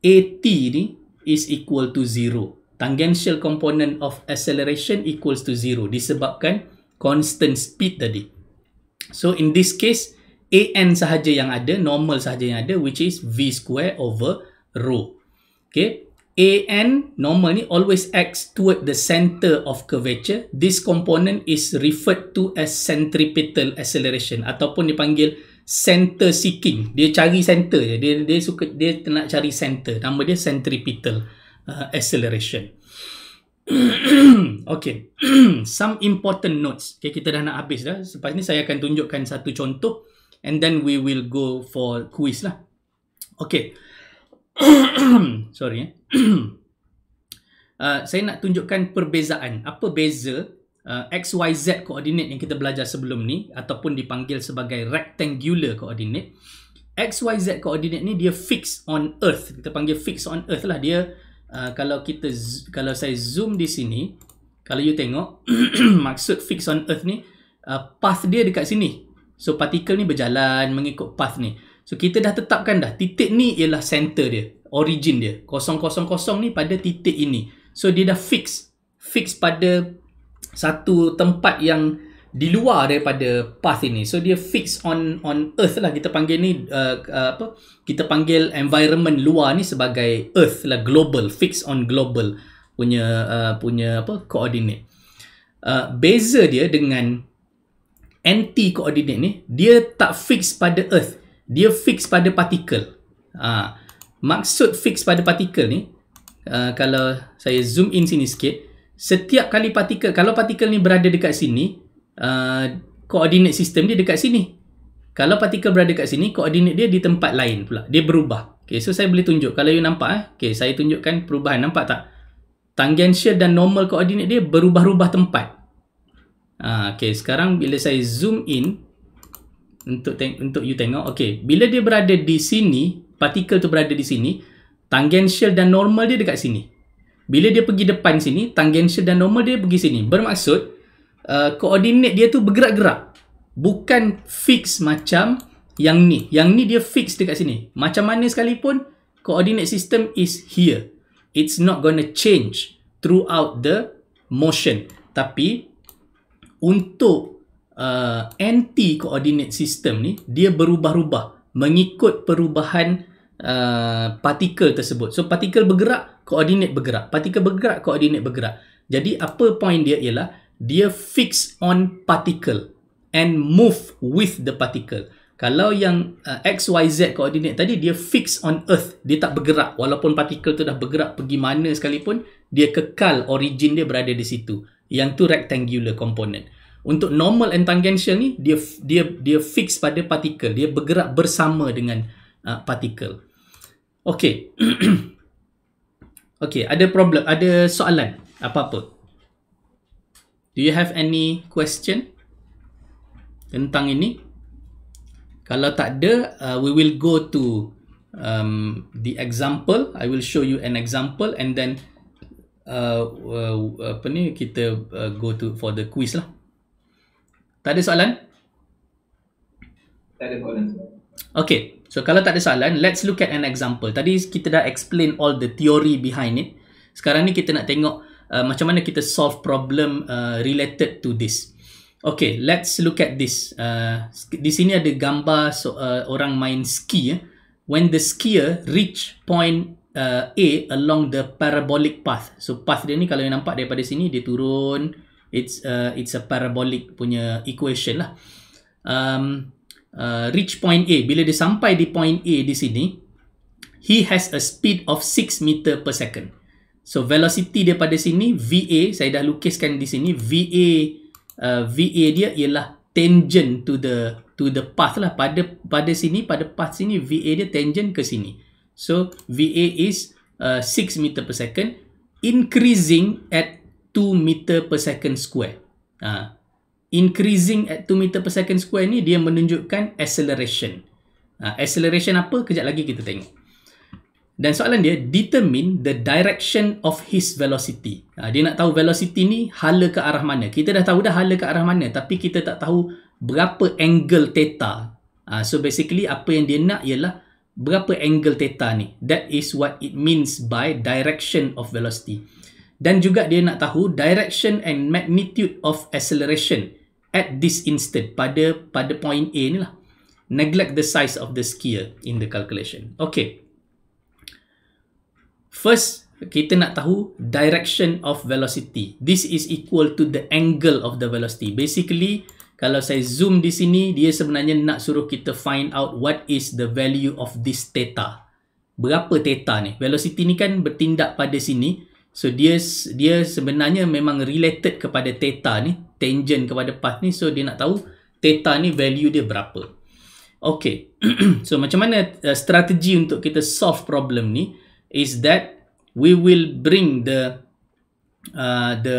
AT ni is equal to zero. Tangential component of acceleration equals to zero disebabkan constant speed tadi. So in this case, AN sahaja yang ada, normal sahaja yang ada which is V square over rho. Okay, AN normal ni always acts toward the center of curvature. This component is referred to as centripetal acceleration ataupun dipanggil center seeking. Dia cari center je. Dia dia suka dia nak cari center. Nama dia centripetal uh, acceleration. [CLEARS THROAT] okay. [CLEARS THROAT] Some important notes. Okay, kita dah nak habis dah. Selepas ni saya akan tunjukkan satu contoh and then we will go for quiz lah. Okay. [CLEARS THROAT] Sorry eh. [COUGHS] uh, saya nak tunjukkan perbezaan. Apa beza uh, XYZ koordinat yang kita belajar sebelum ni ataupun dipanggil sebagai rectangular coordinate. XYZ koordinat ni dia fix on earth. Kita panggil fix on earth lah dia uh, kalau kita kalau saya zoom di sini, kalau you tengok [COUGHS] maksud fix on earth ni uh, path dia dekat sini. So, partikel ni berjalan mengikut path ni. So kita dah tetapkan dah titik ni ialah center dia, origin dia. 000 ni pada titik ini. So dia dah fix fix pada satu tempat yang di luar daripada path ini. So dia fix on on earth lah kita panggil ni uh, uh, apa kita panggil environment luar ni sebagai earth lah global, fix on global punya uh, punya apa coordinate. Uh, beza dia dengan anti coordinate ni dia tak fix pada earth dia fix pada partikel. ha. maksud fix pada partikel ni uh, kalau saya zoom in sini sikit setiap kali partikel, kalau partikel ni berada dekat sini uh, coordinate system dia dekat sini kalau partikel berada dekat sini koordinat dia di tempat lain pula dia berubah okay, so saya boleh tunjuk kalau you nampak eh. okay, saya tunjukkan perubahan nampak tak tangential dan normal koordinat dia berubah-ubah tempat uh, okay, sekarang bila saya zoom in untuk untuk you tengok okey bila dia berada di sini partikel tu berada di sini tangential dan normal dia dekat sini bila dia pergi depan sini tangential dan normal dia pergi sini bermaksud koordinat uh, dia tu bergerak-gerak bukan fix macam yang ni yang ni dia fix dekat sini macam mana sekalipun koordinat system is here it's not going to change throughout the motion tapi untuk uh, anti koordinat sistem ni dia berubah-ubah mengikut perubahan uh, partikel tersebut. So partikel bergerak, koordinat bergerak. Partikel bergerak, koordinat bergerak. Jadi apa point dia ialah dia fix on particle and move with the particle. Kalau yang uh, XYZ koordinat tadi dia fix on earth, dia tak bergerak walaupun partikel tu dah bergerak pergi mana sekalipun, dia kekal origin dia berada di situ. Yang tu rectangular component untuk normal and tangential ni dia dia dia fix pada partikel dia bergerak bersama dengan uh, partikel okey [CLEARS THROAT] okey ada problem ada soalan apa-apa do you have any question tentang ini kalau tak ada uh, we will go to um the example i will show you an example and then uh, uh apa ni kita uh, go to for the quiz lah tak ada soalan? Tak ada soalan. Okay. So, kalau tak ada soalan, let's look at an example. Tadi kita dah explain all the theory behind it. Sekarang ni kita nak tengok uh, macam mana kita solve problem uh, related to this. Okay, let's look at this. Uh, di sini ada gambar so, uh, orang main ski. Eh. When the skier reach point uh, A along the parabolic path. So, path dia ni kalau you nampak daripada sini, dia turun it's a, it's a parabolic punya equation lah. Um, uh, reach point A. Bila dia sampai di point A di sini, he has a speed of 6 meter per second. So velocity dia pada sini VA saya dah lukiskan di sini VA uh, VA dia ialah tangent to the to the path lah pada pada sini pada path sini VA dia tangent ke sini. So VA is uh, 6 meter per second increasing at 2 meter per second square. Ha. Increasing at 2 meter per second square ni dia menunjukkan acceleration. Ha. Acceleration apa? Kejap lagi kita tengok. Dan soalan dia, determine the direction of his velocity. Ha, dia nak tahu velocity ni hala ke arah mana. Kita dah tahu dah hala ke arah mana. Tapi kita tak tahu berapa angle theta. Ha, so basically, apa yang dia nak ialah berapa angle theta ni. That is what it means by direction of velocity dan juga dia nak tahu direction and magnitude of acceleration at this instant pada pada point A ni lah. Neglect the size of the skier in the calculation. Okay. First, kita nak tahu direction of velocity. This is equal to the angle of the velocity. Basically, kalau saya zoom di sini, dia sebenarnya nak suruh kita find out what is the value of this theta. Berapa theta ni? Velocity ni kan bertindak pada sini. So dia dia sebenarnya memang related kepada theta ni, tangent kepada path ni. So dia nak tahu theta ni value dia berapa. Okay, [CLEARS THROAT] so macam mana uh, strategi untuk kita solve problem ni is that we will bring the uh, the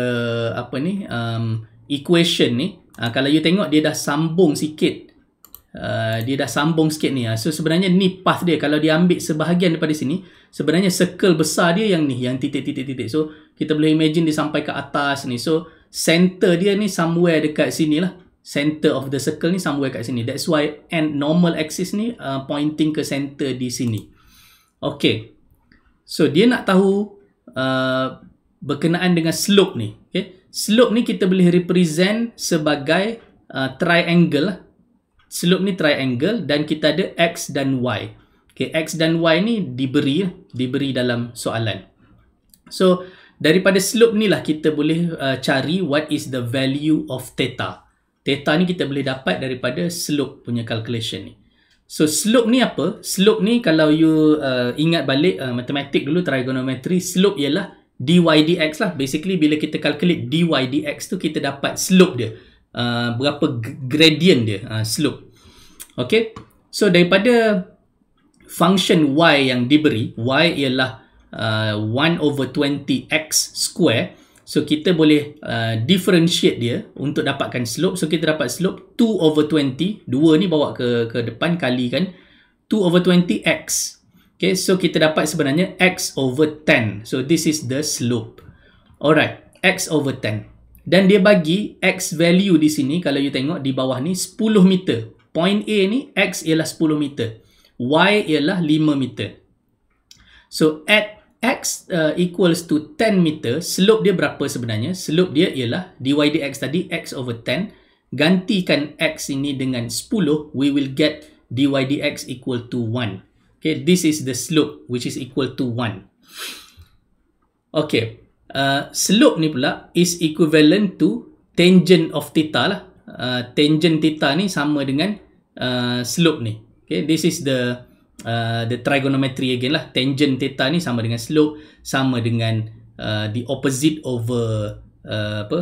apa ni um, equation ni. Uh, kalau you tengok dia dah sambung sikit Uh, dia dah sambung sikit ni. Ah, so sebenarnya ni path dia. Kalau dia ambil sebahagian daripada sini, sebenarnya circle besar dia yang ni, yang titik-titik-titik. So kita boleh imagine dia sampai ke atas ni. So center dia ni somewhere dekat sini lah. Center of the circle ni somewhere kat sini. That's why and normal axis ni uh, pointing ke center di sini. Okay. So dia nak tahu uh, berkenaan dengan slope ni. Okay. Slope ni kita boleh represent sebagai uh, triangle lah slope ni triangle dan kita ada x dan y. Okay, x dan y ni diberi diberi dalam soalan. So, daripada slope ni lah kita boleh uh, cari what is the value of theta. Theta ni kita boleh dapat daripada slope punya calculation ni. So, slope ni apa? Slope ni kalau you uh, ingat balik uh, matematik dulu, trigonometri, slope ialah dy dx lah. Basically, bila kita calculate dy dx tu, kita dapat slope dia uh, berapa gradient dia uh, slope. Okay, so daripada function y yang diberi, y ialah uh, 1 over 20 x square. So kita boleh uh, differentiate dia untuk dapatkan slope. So kita dapat slope 2 over 20. Dua ni bawa ke ke depan kali kan. 2 over 20 x. Okay, so kita dapat sebenarnya x over 10. So this is the slope. Alright, x over 10. Dan dia bagi X value di sini kalau you tengok di bawah ni 10 meter. Point A ni X ialah 10 meter. Y ialah 5 meter. So at X uh, equals to 10 meter, slope dia berapa sebenarnya? Slope dia ialah dy dx tadi X over 10. Gantikan X ini dengan 10, we will get dy dx equal to 1. Okay, this is the slope which is equal to 1. Okay, uh, slope ni pula is equivalent to tangent of theta lah uh, tangent theta ni sama dengan uh, slope ni okay this is the uh, the trigonometry again lah tangent theta ni sama dengan slope sama dengan uh, the opposite over uh, apa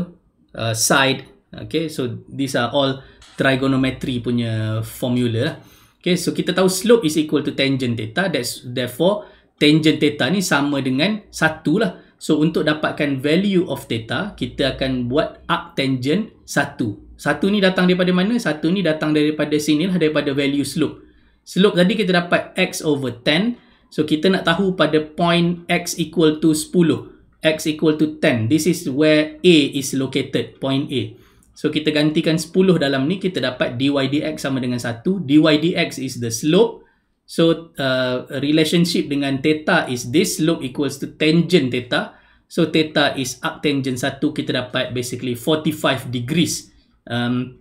uh, side okay so these are all trigonometry punya formula lah okay so kita tahu slope is equal to tangent theta that's therefore tangent theta ni sama dengan satu lah So untuk dapatkan value of theta, kita akan buat arctangent 1. Satu ni datang daripada mana? Satu ni datang daripada sini lah, daripada value slope. Slope tadi kita dapat x over 10. So kita nak tahu pada point x equal to 10. x equal to 10. This is where A is located, point A. So kita gantikan 10 dalam ni, kita dapat dy dx sama dengan 1. dy dx is the slope. So, uh, relationship dengan theta is this slope equals to tangent theta. So, theta is tangent satu. Kita dapat basically 45 degrees um,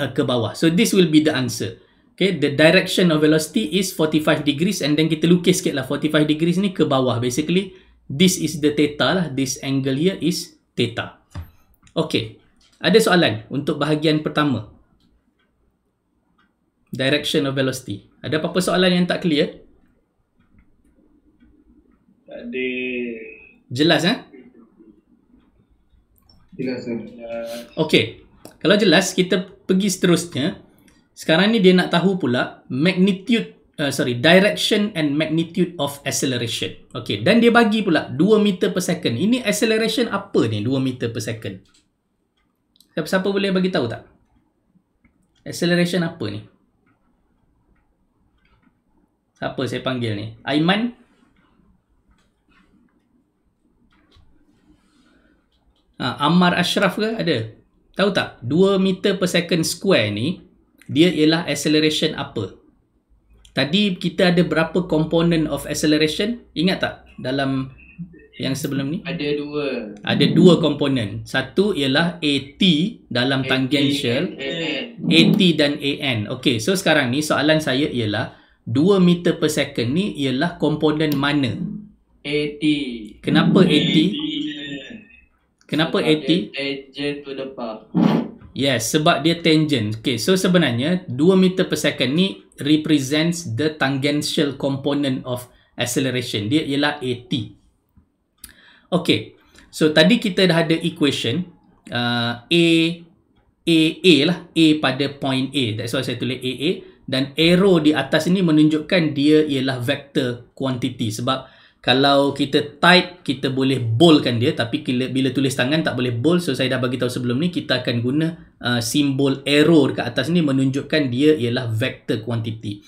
uh, ke bawah. So, this will be the answer. Okay, the direction of velocity is 45 degrees and then kita lukis sikit lah 45 degrees ni ke bawah basically. This is the theta lah. This angle here is theta. Okay, ada soalan untuk bahagian pertama. Direction of velocity. Ada apa-apa soalan yang tak clear? Takde Jelas eh? Jelas Okay Kalau jelas kita pergi seterusnya Sekarang ni dia nak tahu pula Magnitude Uh, sorry, direction and magnitude of acceleration. Okay, dan dia bagi pula 2 meter per second. Ini acceleration apa ni 2 meter per second? Siapa, siapa boleh bagi tahu tak? Acceleration apa ni? 2 Siapa saya panggil ni? Aiman? Ha, Ammar Ashraf ke ada? Tahu tak? 2 meter per second square ni dia ialah acceleration apa? Tadi kita ada berapa component of acceleration? Ingat tak dalam yang sebelum ni? Ada dua. Ada dua component. Satu ialah AT dalam AT tangential. AT dan AN. Okay, so sekarang ni soalan saya ialah 2 meter per second ni ialah komponen mana? 80. Kenapa 80? 80. Kenapa sebab 80? Tangent to the bar. Yes, sebab dia tangent. Okay, so sebenarnya 2 meter per second ni represents the tangential component of acceleration. Dia ialah 80. Okay, so tadi kita dah ada equation. Uh, A, A, A lah. A pada point A. That's why saya tulis A, A dan arrow di atas ini menunjukkan dia ialah vector quantity sebab kalau kita type kita boleh boldkan dia tapi bila tulis tangan tak boleh bold so saya dah bagi tahu sebelum ni kita akan guna uh, simbol arrow dekat atas ni menunjukkan dia ialah vector quantity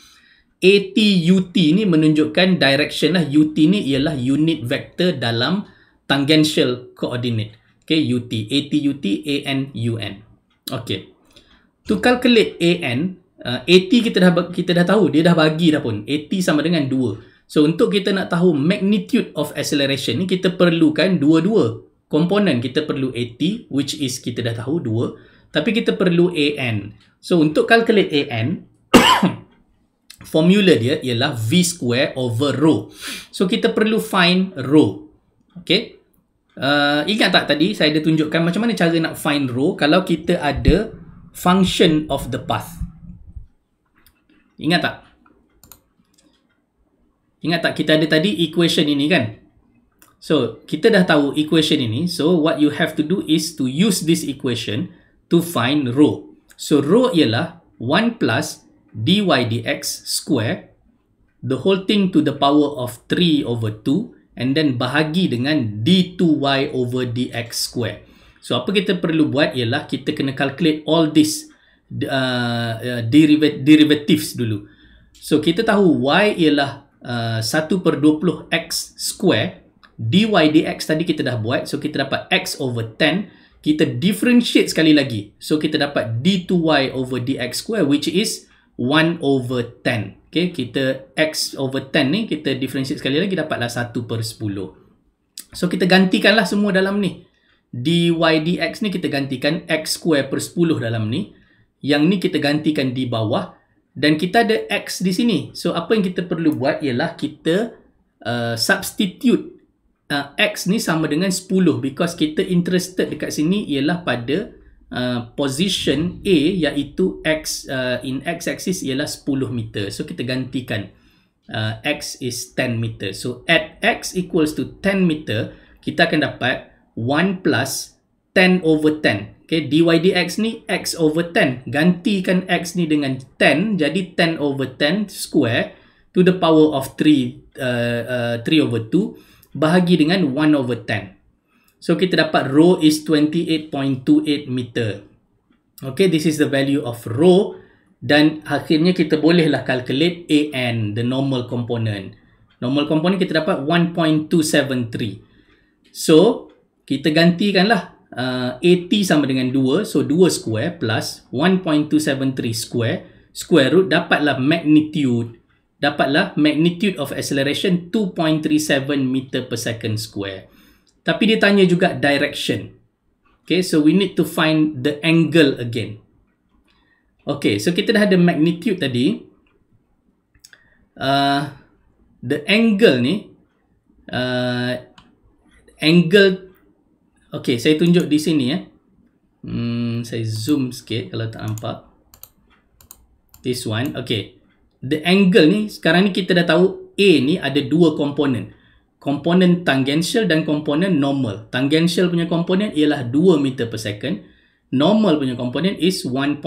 ATUT ni menunjukkan direction lah UT ni ialah unit vector dalam tangential coordinate okay UT ATUT AN UN okay to calculate AN uh, kita dah kita dah tahu dia dah bagi dah pun 80 sama dengan 2 so untuk kita nak tahu magnitude of acceleration ni kita perlukan dua-dua komponen kita perlu 80 which is kita dah tahu 2 tapi kita perlu an so untuk calculate an [COUGHS] formula dia ialah v square over rho so kita perlu find rho okay Uh, ingat tak tadi saya ada tunjukkan macam mana cara nak find rho kalau kita ada function of the path Ingat tak? Ingat tak kita ada tadi equation ini kan? So, kita dah tahu equation ini. So, what you have to do is to use this equation to find rho. So, rho ialah 1 plus dy dx square the whole thing to the power of 3 over 2 and then bahagi dengan d2y over dx square. So, apa kita perlu buat ialah kita kena calculate all this uh, uh derivatives dulu. So kita tahu y ialah uh, 1 per 20 x square dy dx tadi kita dah buat. So kita dapat x over 10. Kita differentiate sekali lagi. So kita dapat d2y over dx square which is 1 over 10. Okay, kita x over 10 ni kita differentiate sekali lagi dapatlah 1 per 10. So kita gantikanlah semua dalam ni. dy dx ni kita gantikan x square per 10 dalam ni. Yang ni kita gantikan di bawah dan kita ada X di sini. So apa yang kita perlu buat ialah kita uh, substitute uh, X ni sama dengan 10 because kita interested dekat sini ialah pada uh, position A iaitu X uh, in X axis ialah 10 meter. So kita gantikan uh, X is 10 meter. So at X equals to 10 meter kita akan dapat 1 plus 10 over 10. Okay, dy dx ni x over 10. Gantikan x ni dengan 10. Jadi 10 over 10 square to the power of 3, uh, uh, 3 over 2 bahagi dengan 1 over 10. So, kita dapat rho is 28.28 meter. Okay, this is the value of rho. Dan akhirnya kita bolehlah calculate an, the normal component. Normal component kita dapat 1.273. So, kita gantikanlah 80 uh, sama dengan 2 so 2 square plus 1.273 square square root dapatlah magnitude dapatlah magnitude of acceleration 2.37 meter per second square tapi dia tanya juga direction okay so we need to find the angle again okay so kita dah ada magnitude tadi uh, the angle ni uh, angle Okey, saya tunjuk di sini ya. Hmm, saya zoom sikit kalau tak nampak. This one. Okey. The angle ni sekarang ni kita dah tahu A ni ada dua komponen. Komponen tangential dan komponen normal. Tangential punya komponen ialah 2 meter per second. Normal punya komponen is 1.23.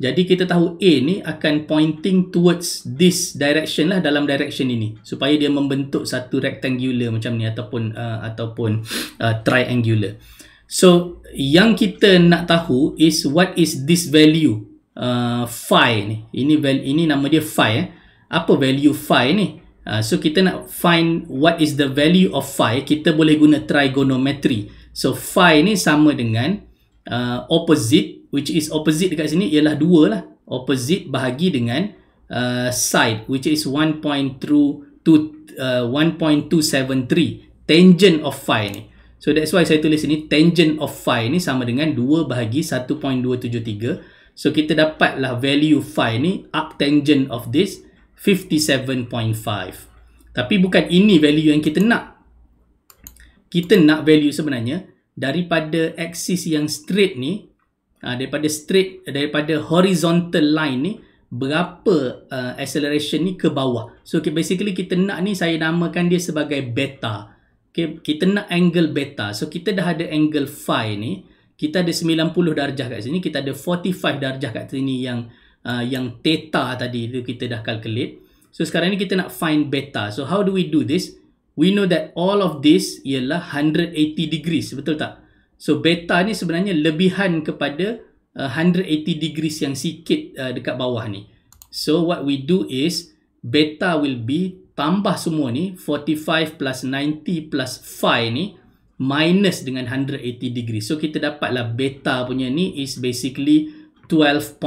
Jadi kita tahu A ni akan pointing towards this direction lah dalam direction ini supaya dia membentuk satu rectangular macam ni ataupun uh, ataupun uh, triangular. So yang kita nak tahu is what is this value uh, phi ni. Ini val- ini nama dia phi eh. Apa value phi ni? Uh, so kita nak find what is the value of phi, kita boleh guna trigonometry. So phi ni sama dengan uh, opposite which is opposite dekat sini ialah 2 lah opposite bahagi dengan uh, side which is 1.2 uh, 1.273 tangent of phi ni so that's why saya tulis ni tangent of phi ni sama dengan 2 bahagi 1.273 so kita dapatlah value phi ni up tangent of this 57.5 tapi bukan ini value yang kita nak kita nak value sebenarnya daripada axis yang straight ni uh, daripada straight daripada horizontal line ni berapa uh, acceleration ni ke bawah so okay, basically kita nak ni saya namakan dia sebagai beta okay, kita nak angle beta so kita dah ada angle phi ni kita ada 90 darjah kat sini kita ada 45 darjah kat sini yang uh, yang theta tadi tu kita dah calculate so sekarang ni kita nak find beta so how do we do this we know that all of this ialah 180 degrees betul tak So beta ni sebenarnya lebihan kepada uh, 180 degrees yang sikit uh, dekat bawah ni. So what we do is beta will be tambah semua ni 45 plus 90 plus phi ni minus dengan 180 degrees. So kita dapatlah beta punya ni is basically 12.5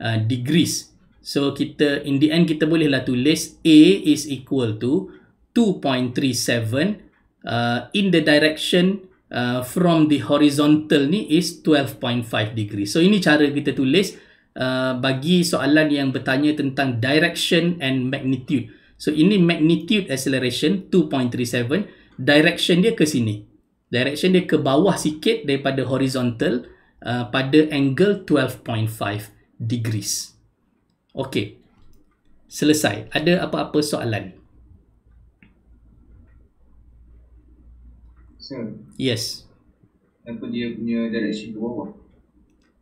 uh, degrees. So kita in the end kita boleh lah tulis A is equal to 2.37 uh, in the direction Uh, from the horizontal ni is 12.5 degree. So ini cara kita tulis uh, bagi soalan yang bertanya tentang direction and magnitude. So ini magnitude acceleration 2.37, direction dia ke sini. Direction dia ke bawah sikit daripada horizontal uh, pada angle 12.5 degrees. Okay, selesai. Ada apa-apa soalan? So, yes. Kenapa dia punya direction ke bawah?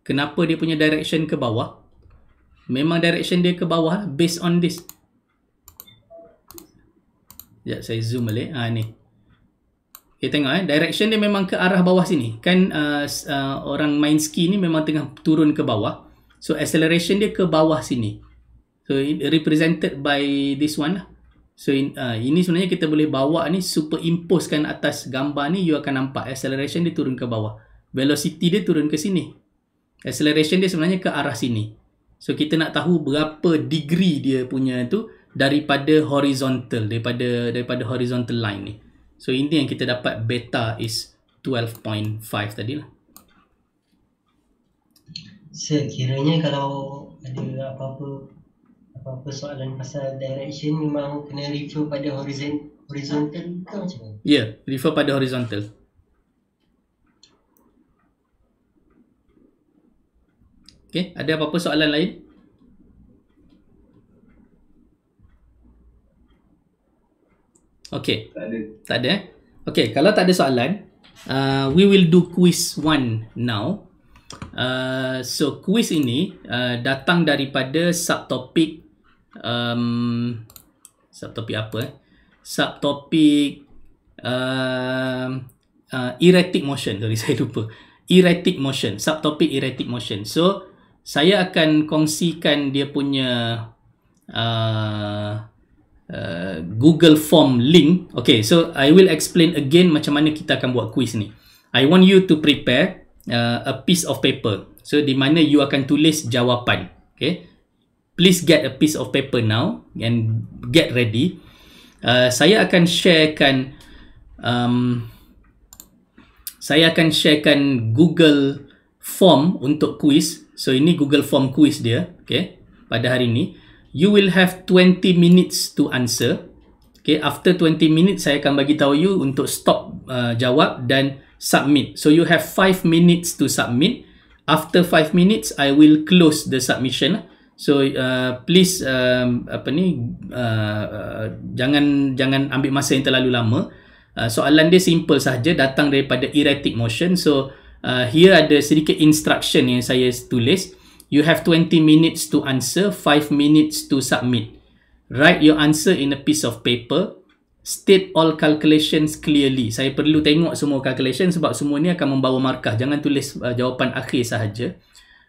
Kenapa dia punya direction ke bawah? Memang direction dia ke bawah based on this. Sekejap saya zoom balik. Ha, ni. Okay, tengok eh. Direction dia memang ke arah bawah sini. Kan uh, uh, orang main ski ni memang tengah turun ke bawah. So acceleration dia ke bawah sini. So represented by this one lah. So in, uh, ini sebenarnya kita boleh bawa ni superimposekan atas gambar ni you akan nampak acceleration dia turun ke bawah. Velocity dia turun ke sini. Acceleration dia sebenarnya ke arah sini. So kita nak tahu berapa degree dia punya tu daripada horizontal daripada daripada horizontal line ni. So ini yang kita dapat beta is 12.5 lah. Sekiranya kalau ada apa-apa apa-apa soalan pasal direction memang kena refer pada horizon horizontal ke macam mana? Ya, yeah, refer pada horizontal. Okay, ada apa-apa soalan lain? Okay. Tak ada. Tak ada. Eh? Okay, kalau tak ada soalan, uh, we will do quiz one now. Uh, so, quiz ini uh, datang daripada subtopik um, subtopik apa eh? subtopik uh, eh, uh, erratic motion sorry [LAUGHS] saya lupa erratic motion subtopik erratic motion so saya akan kongsikan dia punya uh, uh, Google Form link Okay, so I will explain again macam mana kita akan buat quiz ni I want you to prepare uh, a piece of paper So, di mana you akan tulis jawapan Okay, please get a piece of paper now and get ready. Uh, saya akan sharekan um, saya akan sharekan Google form untuk quiz. So ini Google form quiz dia, okay? Pada hari ini, you will have 20 minutes to answer. Okay, after 20 minutes saya akan bagi tahu you untuk stop uh, jawab dan submit. So you have 5 minutes to submit. After 5 minutes, I will close the submission. Lah. So uh, please uh, apa ni uh, uh, jangan jangan ambil masa yang terlalu lama. Uh, soalan dia simple saja datang daripada erratic motion. So uh, here ada sedikit instruction yang saya tulis. You have 20 minutes to answer, 5 minutes to submit. Write your answer in a piece of paper. State all calculations clearly. Saya perlu tengok semua calculation sebab semua ni akan membawa markah. Jangan tulis uh, jawapan akhir sahaja.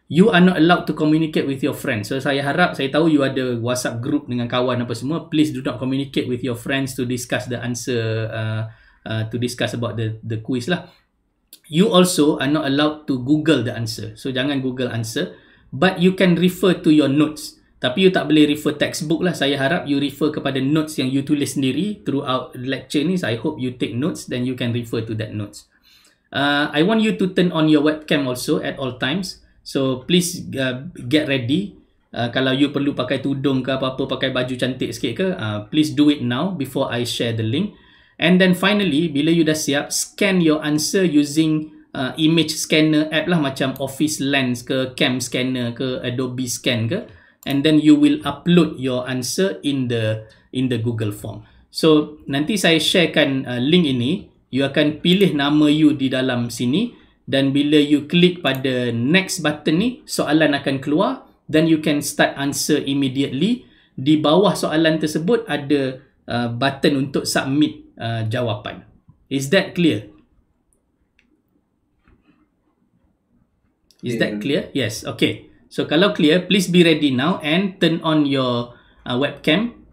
You are not allowed to communicate with your friends. So saya harap saya tahu you ada WhatsApp group dengan kawan apa semua. Please do not communicate with your friends to discuss the answer uh, uh, to discuss about the the quiz lah. You also are not allowed to Google the answer. So jangan Google answer, but you can refer to your notes. Tapi you tak boleh refer textbook lah. Saya harap you refer kepada notes yang you tulis sendiri throughout lecture ni. So I hope you take notes then you can refer to that notes. Uh, I want you to turn on your webcam also at all times. So please uh, get ready. Uh, kalau you perlu pakai tudung ke apa-apa, pakai baju cantik sikit ke, uh, please do it now before I share the link. And then finally, bila you dah siap, scan your answer using uh, image scanner app lah macam Office Lens ke, Cam Scanner ke, Adobe Scan ke. And then you will upload your answer in the in the Google form. So nanti saya sharekan uh, link ini, you akan pilih nama you di dalam sini dan bila you click pada next button ni soalan akan keluar then you can start answer immediately di bawah soalan tersebut ada uh, button untuk submit uh, jawapan is that clear is that clear yes okay so kalau clear please be ready now and turn on your uh, webcam